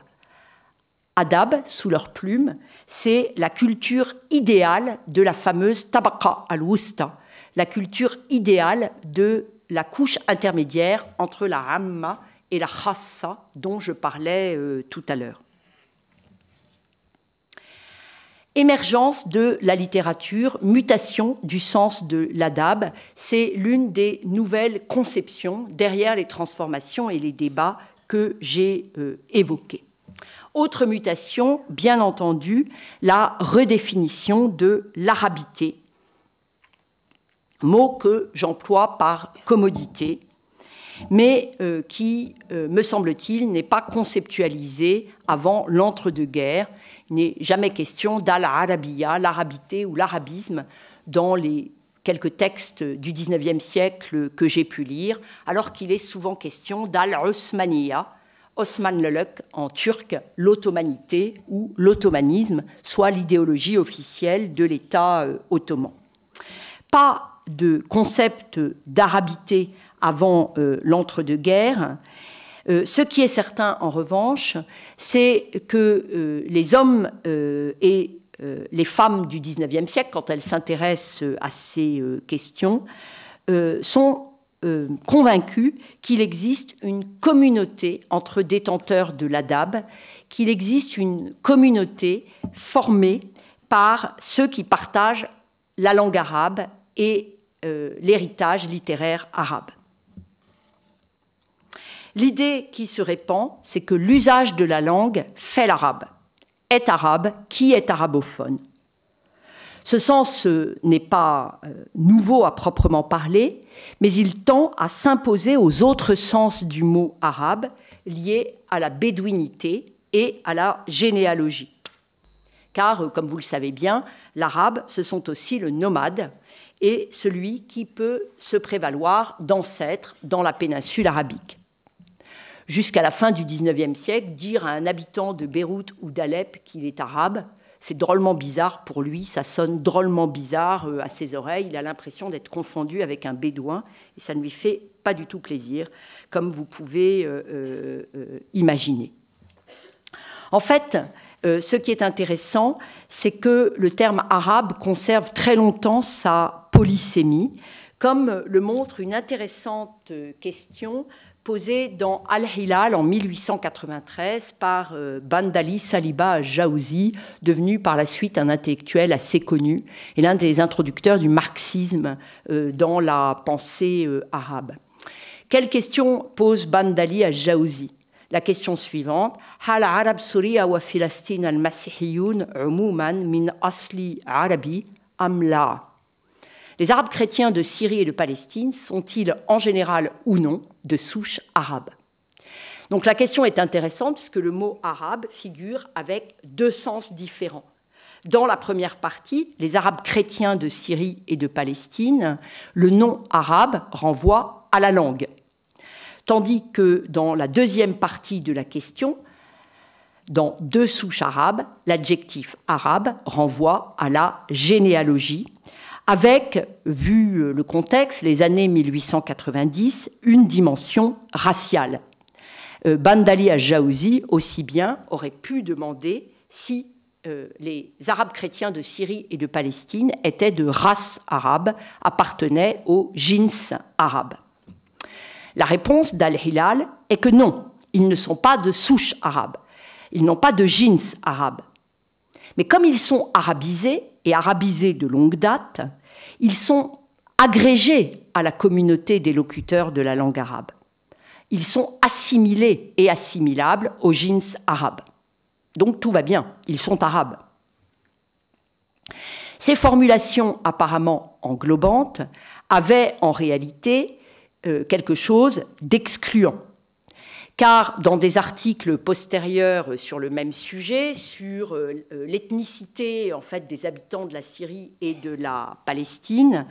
Adab, sous leur plume, c'est la culture idéale de la fameuse tabaka al-wusta, la culture idéale de la couche intermédiaire entre la Hamma et la Khassa dont je parlais euh, tout à l'heure. Émergence de la littérature, mutation du sens de l'adab, c'est l'une des nouvelles conceptions derrière les transformations et les débats que j'ai euh, évoqués. Autre mutation, bien entendu, la redéfinition de l'arabité, mot que j'emploie par commodité, mais euh, qui, euh, me semble-t-il, n'est pas conceptualisé avant l'entre-deux-guerres. Il n'est jamais question d'al-arabiya, l'arabité ou l'arabisme dans les quelques textes du XIXe siècle que j'ai pu lire, alors qu'il est souvent question d'al-osmaniya, Leluk, en turc, l'ottomanité ou l'ottomanisme, soit l'idéologie officielle de l'État euh, ottoman. Pas de concepts d'arabité avant euh, l'entre-deux-guerres. Euh, ce qui est certain, en revanche, c'est que euh, les hommes et les femmes du XIXe siècle, quand elles s'intéressent à ces questions, sont convaincus qu'il existe une communauté entre détenteurs de l'ADAB, qu'il existe une communauté formée par ceux qui partagent la langue arabe et euh, l'héritage littéraire arabe. L'idée qui se répand, c'est que l'usage de la langue fait l'arabe, est arabe, qui est arabophone. Ce sens euh, n'est pas euh, nouveau à proprement parler, mais il tend à s'imposer aux autres sens du mot arabe liés à la bédouinité et à la généalogie. Car, comme vous le savez bien, l'arabe, ce sont aussi le nomade, et celui qui peut se prévaloir d'ancêtres dans la péninsule arabique. Jusqu'à la fin du XIXe siècle, dire à un habitant de Beyrouth ou d'Alep qu'il est arabe, c'est drôlement bizarre pour lui, ça sonne drôlement bizarre euh, à ses oreilles, il a l'impression d'être confondu avec un bédouin, et ça ne lui fait pas du tout plaisir, comme vous pouvez euh, euh, imaginer. En fait, euh, ce qui est intéressant, c'est que le terme arabe conserve très longtemps sa polysémie, comme le montre une intéressante euh, question posée dans Al-Hilal en 1893 par euh, Bandali Saliba Jaouzi, devenu par la suite un intellectuel assez connu et l'un des introducteurs du marxisme dans la pensée arabe. Quelle question pose Bandali à Jaouzi la question suivante Les Arabes chrétiens de Syrie et de Palestine sont-ils en général ou non de souche arabe Donc la question est intéressante puisque le mot arabe figure avec deux sens différents. Dans la première partie, les Arabes chrétiens de Syrie et de Palestine, le nom arabe renvoie à la langue, Tandis que dans la deuxième partie de la question, dans deux souches arabes, l'adjectif arabe renvoie à la généalogie, avec, vu euh, le contexte, les années 1890, une dimension raciale. Euh, Bandali al-Jaouzi, aussi bien, aurait pu demander si euh, les Arabes chrétiens de Syrie et de Palestine étaient de race arabe, appartenaient aux jins arabes. La réponse d'Al-Hilal est que non, ils ne sont pas de souche arabe. Ils n'ont pas de jeans arabe. Mais comme ils sont arabisés, et arabisés de longue date, ils sont agrégés à la communauté des locuteurs de la langue arabe. Ils sont assimilés et assimilables aux jeans arabes. Donc tout va bien, ils sont arabes. Ces formulations apparemment englobantes avaient en réalité euh, quelque chose d'excluant. Car dans des articles postérieurs euh, sur le même sujet, sur euh, l'ethnicité en fait des habitants de la Syrie et de la Palestine,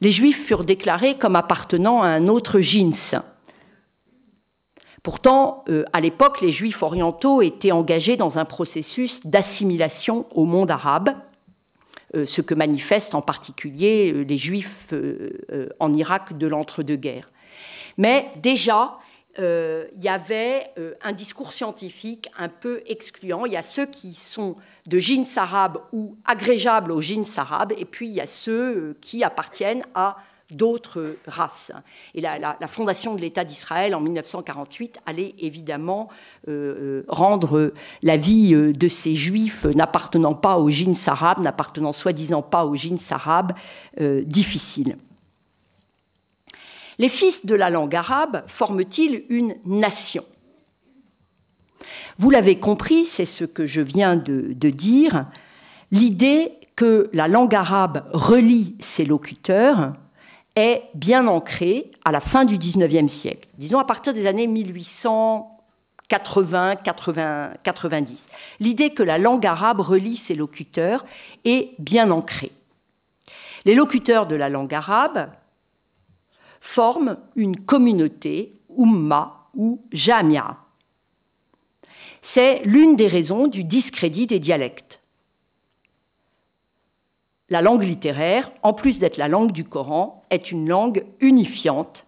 les Juifs furent déclarés comme appartenant à un autre jins. Pourtant, à l'époque, les Juifs orientaux étaient engagés dans un processus d'assimilation au monde arabe, euh, ce que manifestent en particulier euh, les juifs euh, en Irak de l'entre-deux-guerres. Mais déjà, il y avait un discours scientifique un peu excluant. Il y a ceux qui sont de jeans arabes ou agrégeables aux jeans arabes, et puis il y a ceux qui appartiennent à d'autres races. Et la, fondation de l'État d'Israël en 1948 allait évidemment euh, euh, rendre la vie euh, de ces juifs n'appartenant pas aux jeans arabes, n'appartenant soi-disant pas aux jeans arabes, difficile. Les fils de la langue arabe forment-ils une nation Vous l'avez compris, c'est ce que je viens de dire, l'idée que la langue arabe relie ses locuteurs, est bien ancrée à la fin du XIXe siècle, disons à partir des années 1880 90. L'idée que la langue arabe relie ses locuteurs est bien ancrée. Les locuteurs de la langue arabe forment une communauté, Umma ou Jamia. C'est l'une des raisons du discrédit des dialectes. La langue littéraire, en plus d'être la langue du Coran, est une langue unifiante,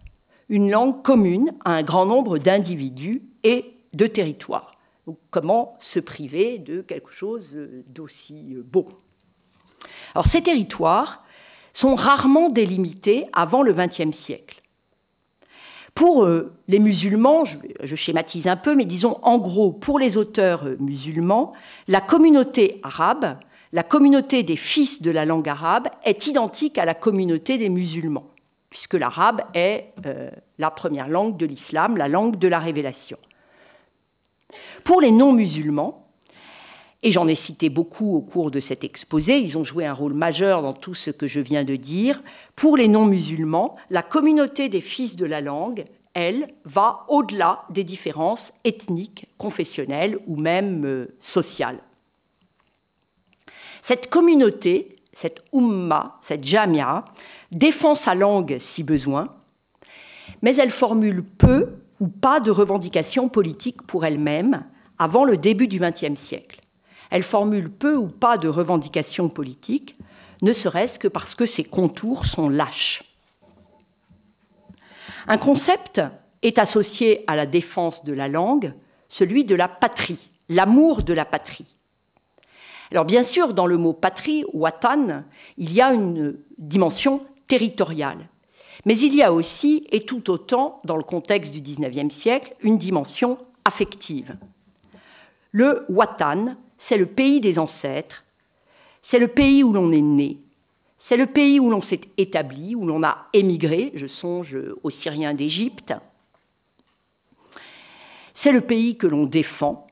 une langue commune à un grand nombre d'individus et de territoires. comment se priver de quelque chose d'aussi euh, beau Alors ces territoires sont rarement délimités avant le XXe siècle. Pour euh, les musulmans, je, schématise un peu, mais disons en gros, pour les auteurs euh, musulmans, la communauté arabe la communauté des fils de la langue arabe est identique à la communauté des musulmans, puisque l'arabe est euh, la première langue de l'islam, la langue de la révélation. Pour les non-musulmans, et j'en ai cité beaucoup au cours de cet exposé, ils ont joué un rôle majeur dans tout ce que je viens de dire, pour les non-musulmans, la communauté des fils de la langue, elle, va au-delà des différences ethniques, confessionnelles ou même euh, sociales. Cette communauté, cette umma, cette jamia, défend sa langue si besoin, mais elle formule peu ou pas de revendications politiques pour elle-même avant le début du XXe siècle. Elle formule peu ou pas de revendications politiques, ne serait-ce que parce que ses contours sont lâches. Un concept est associé à la défense de la langue, celui de la patrie, l'amour de la patrie. Alors bien sûr, dans le mot patrie, watan, il y a une dimension territoriale. Mais il y a aussi, et tout autant, dans le contexte du XIXe siècle, une dimension affective. Le watan, c'est le pays des ancêtres, c'est le pays où l'on est né, c'est le pays où l'on s'est établi, où l'on a émigré, je songe aux Syriens d'Égypte. C'est le pays que l'on défend,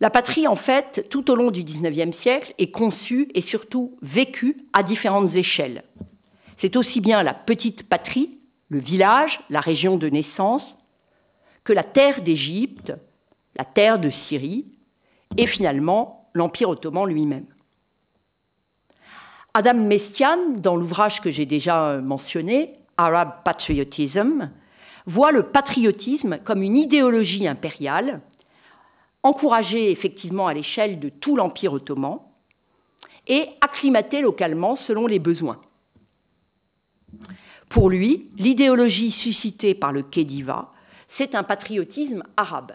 la patrie, en fait, tout au long du XIXe siècle, est conçue et surtout vécue à différentes échelles. C'est aussi bien la petite patrie, le village, la région de naissance, que la terre d'Égypte, la terre de Syrie, et finalement l'Empire ottoman lui-même. Adam Mestian, dans l'ouvrage que j'ai déjà euh, mentionné, Arab Patriotism, voit le patriotisme comme une idéologie impériale encouragé effectivement à l'échelle de tout l'Empire ottoman et acclimaté localement selon les besoins. Pour lui, l'idéologie suscitée par le Khediva, c'est un patriotisme arabe.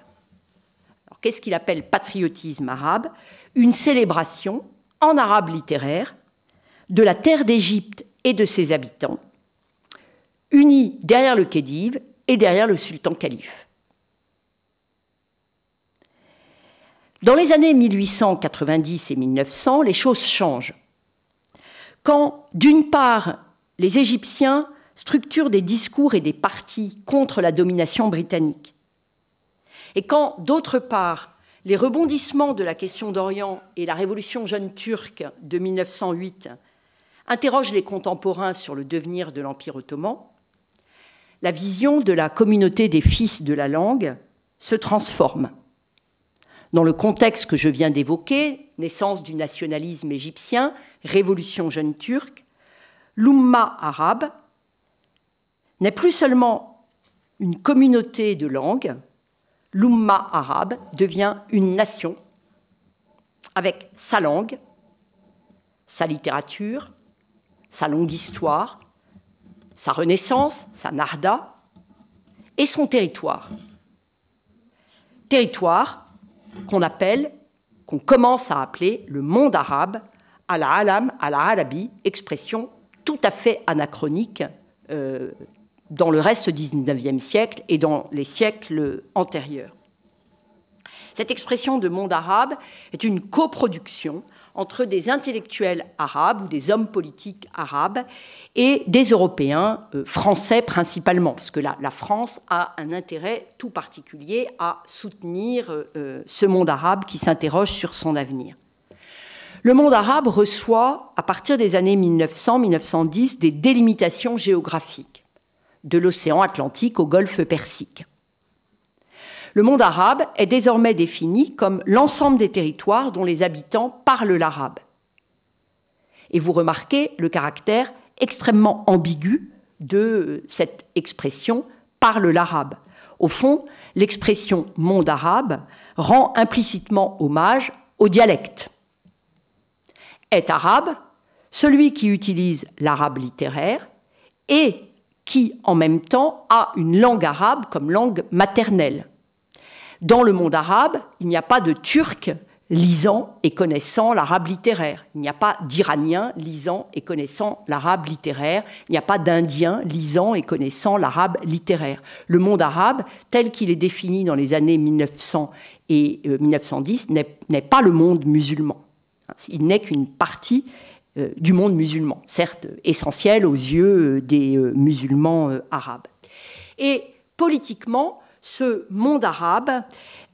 Qu'est-ce qu'il appelle patriotisme arabe Une célébration, en arabe littéraire, de la terre d'Égypte et de ses habitants, unis derrière le Khedive et derrière le sultan calife. Dans les années 1890 et 1900, les choses changent. Quand, d'une part, les Égyptiens structurent des discours et des partis contre la domination britannique, et quand, d'autre part, les rebondissements de la question d'Orient et la révolution jeune turque de 1908 interrogent les contemporains sur le devenir de l'Empire ottoman, la vision de la communauté des fils de la langue se transforme. Dans le contexte que je viens d'évoquer, naissance du nationalisme égyptien, révolution jeune turque, l'Umma arabe n'est plus seulement une communauté de langues, l'oumma arabe devient une nation avec sa langue, sa littérature, sa longue histoire, sa renaissance, sa narda et son territoire. Territoire qu'on appelle, qu'on commence à appeler le monde arabe, à alam la arabi expression tout à fait anachronique euh, dans le reste du XIXe siècle et dans les siècles antérieurs. Cette expression de monde arabe est une coproduction entre des intellectuels arabes ou des hommes politiques arabes et des Européens, euh, français principalement, parce que la, la, France a un intérêt tout particulier à soutenir euh, euh, ce monde arabe qui s'interroge sur son avenir. Le monde arabe reçoit, à partir des années 1900-1910, des délimitations géographiques, de l'océan Atlantique au golfe Persique. Le monde arabe est désormais défini comme l'ensemble des territoires dont les habitants parlent l'arabe. Et vous remarquez le caractère extrêmement ambigu de cette expression parle l'arabe. Au fond, l'expression monde arabe rend implicitement hommage au dialecte. Est arabe celui qui utilise l'arabe littéraire et qui, en même temps, a une langue arabe comme langue maternelle. Dans le monde arabe, il n'y a pas de Turc lisant et connaissant l'arabe littéraire. Il n'y a pas d'Iranien lisant et connaissant l'arabe littéraire. Il n'y a pas d'Indien lisant et connaissant l'arabe littéraire. Le monde arabe, tel qu'il est défini dans les années 1900 et 1910, euh, n'est pas le monde musulman. Il n'est qu'une partie euh, du monde musulman, certes essentielle aux yeux euh, des musulmans arabes. Et politiquement, ce monde arabe,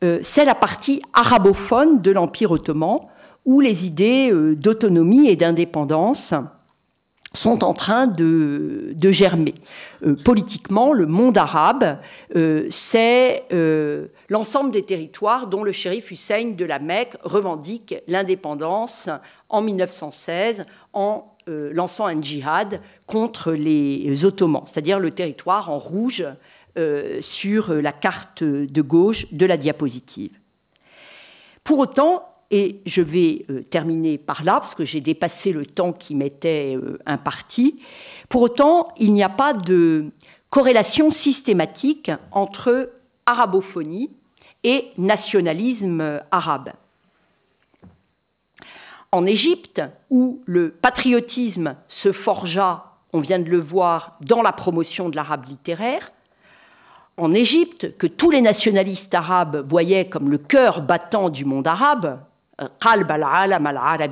euh, c'est la partie arabophone de l'Empire ottoman, où les idées euh, d'autonomie et d'indépendance sont en train de, germer. Euh, politiquement, le monde arabe, c'est l'ensemble des territoires dont le shérif Hussein de la Mecque revendique l'indépendance en 1916 en lançant un djihad contre les Ottomans, c'est-à-dire le territoire en rouge euh, sur la carte de gauche de la diapositive. Pour autant, et je vais euh, terminer par là, parce que j'ai dépassé le temps qui m'était euh, imparti, pour autant, il n'y a pas de corrélation systématique entre arabophonie et nationalisme arabe. En Égypte, où le patriotisme se forgea, on vient de le voir, dans la promotion de l'arabe littéraire, en Égypte, que tous les nationalistes arabes voyaient comme le cœur battant du monde arabe, al-Alam al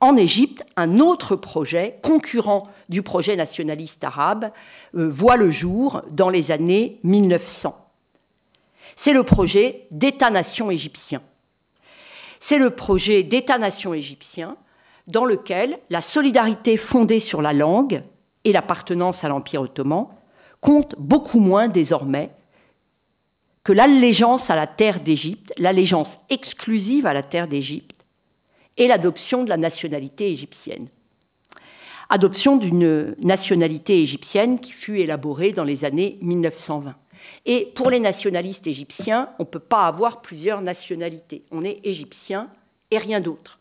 en Égypte, un autre projet concurrent du projet nationaliste arabe euh, voit le jour dans les années 1900. C'est le projet d'État-nation égyptien. C'est le projet d'État-nation égyptien dans lequel la solidarité fondée sur la langue et l'appartenance à l'Empire ottoman compte beaucoup moins désormais que l'allégeance à la terre d'Égypte, l'allégeance exclusive à la terre d'Égypte, et l'adoption de la nationalité égyptienne. Adoption d'une nationalité égyptienne qui fut élaborée dans les années 1920. Et pour les nationalistes égyptiens, on ne peut pas avoir plusieurs nationalités. On est égyptien et rien d'autre.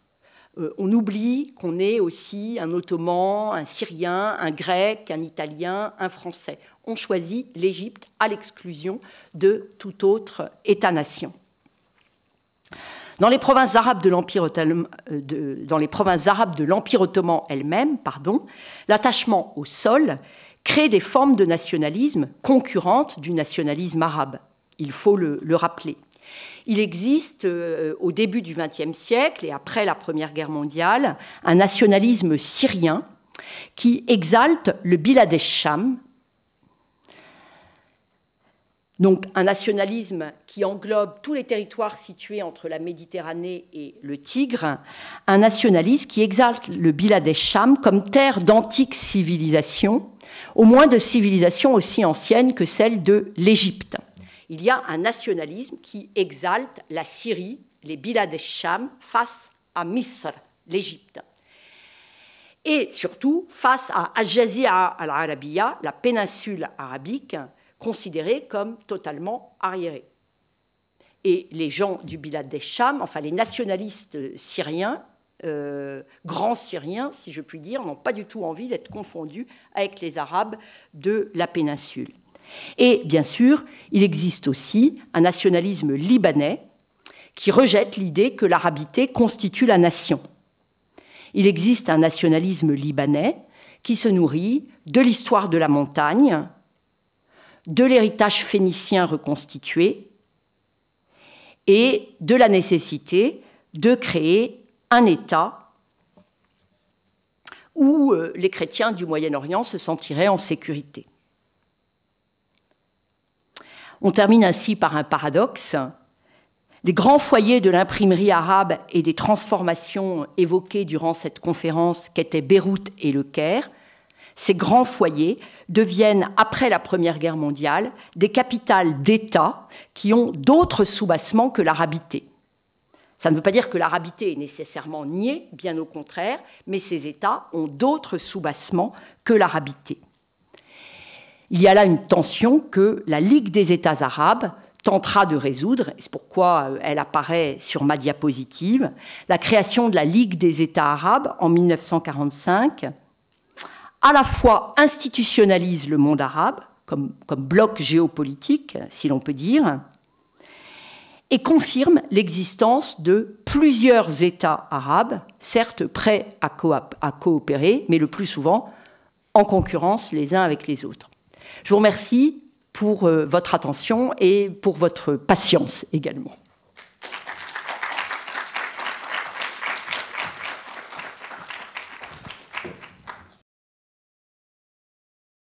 Euh, on oublie qu'on est aussi un ottoman, un syrien, un grec, un italien, un français. On choisit l'Égypte à l'exclusion de tout autre État-nation. Dans les provinces arabes de l'Empire euh, ottoman, elle-même, pardon, l'attachement au sol crée des formes de nationalisme concurrentes du nationalisme arabe. Il faut le rappeler. Il existe euh, au début du XXe siècle et après la Première Guerre mondiale un nationalisme syrien qui exalte le Bilhadech-Sham. donc un nationalisme qui englobe tous les territoires situés entre la Méditerranée et le Tigre, un nationalisme qui exalte le Biladesham comme terre d'antique civilisation, au moins de civilisation aussi ancienne que celle de l'Égypte il y a un nationalisme qui exalte la Syrie, les Bilad Sham, face à Misr, l'Égypte. Et surtout, face à al al-Arabiya, la péninsule arabique, considérée comme totalement arriérée. Et les gens du Bilad Sham, enfin les nationalistes syriens, euh, grands Syriens, si je puis dire, n'ont pas du tout envie d'être confondus avec les Arabes de la péninsule. Et bien sûr, il existe aussi un nationalisme libanais qui rejette l'idée que l'arabité constitue la nation. Il existe un nationalisme libanais qui se nourrit de l'histoire de la montagne, de l'héritage phénicien reconstitué et de la nécessité de créer un État où euh, les chrétiens du Moyen-Orient se sentiraient en sécurité. On termine ainsi par un paradoxe. Les grands foyers de l'imprimerie arabe et des transformations évoquées durant cette conférence qu'étaient Beyrouth et le Caire, ces grands foyers deviennent, après la Première Guerre mondiale, des capitales d'États qui ont d'autres soubassements que l'arabité. Ça ne veut pas dire que l'arabité est nécessairement niée, bien au contraire, mais ces États ont d'autres soubassements que l'arabité. Il y a là une tension que la Ligue des États arabes tentera de résoudre, c'est pourquoi euh, elle apparaît sur ma diapositive, la création de la Ligue des États arabes en 1945 à la fois institutionnalise le monde arabe comme, bloc géopolitique, si l'on peut dire, et confirme l'existence de plusieurs États arabes, certes prêts à coopérer, mais le plus souvent en concurrence les uns avec les autres. Je vous remercie pour euh, votre attention et pour votre patience également.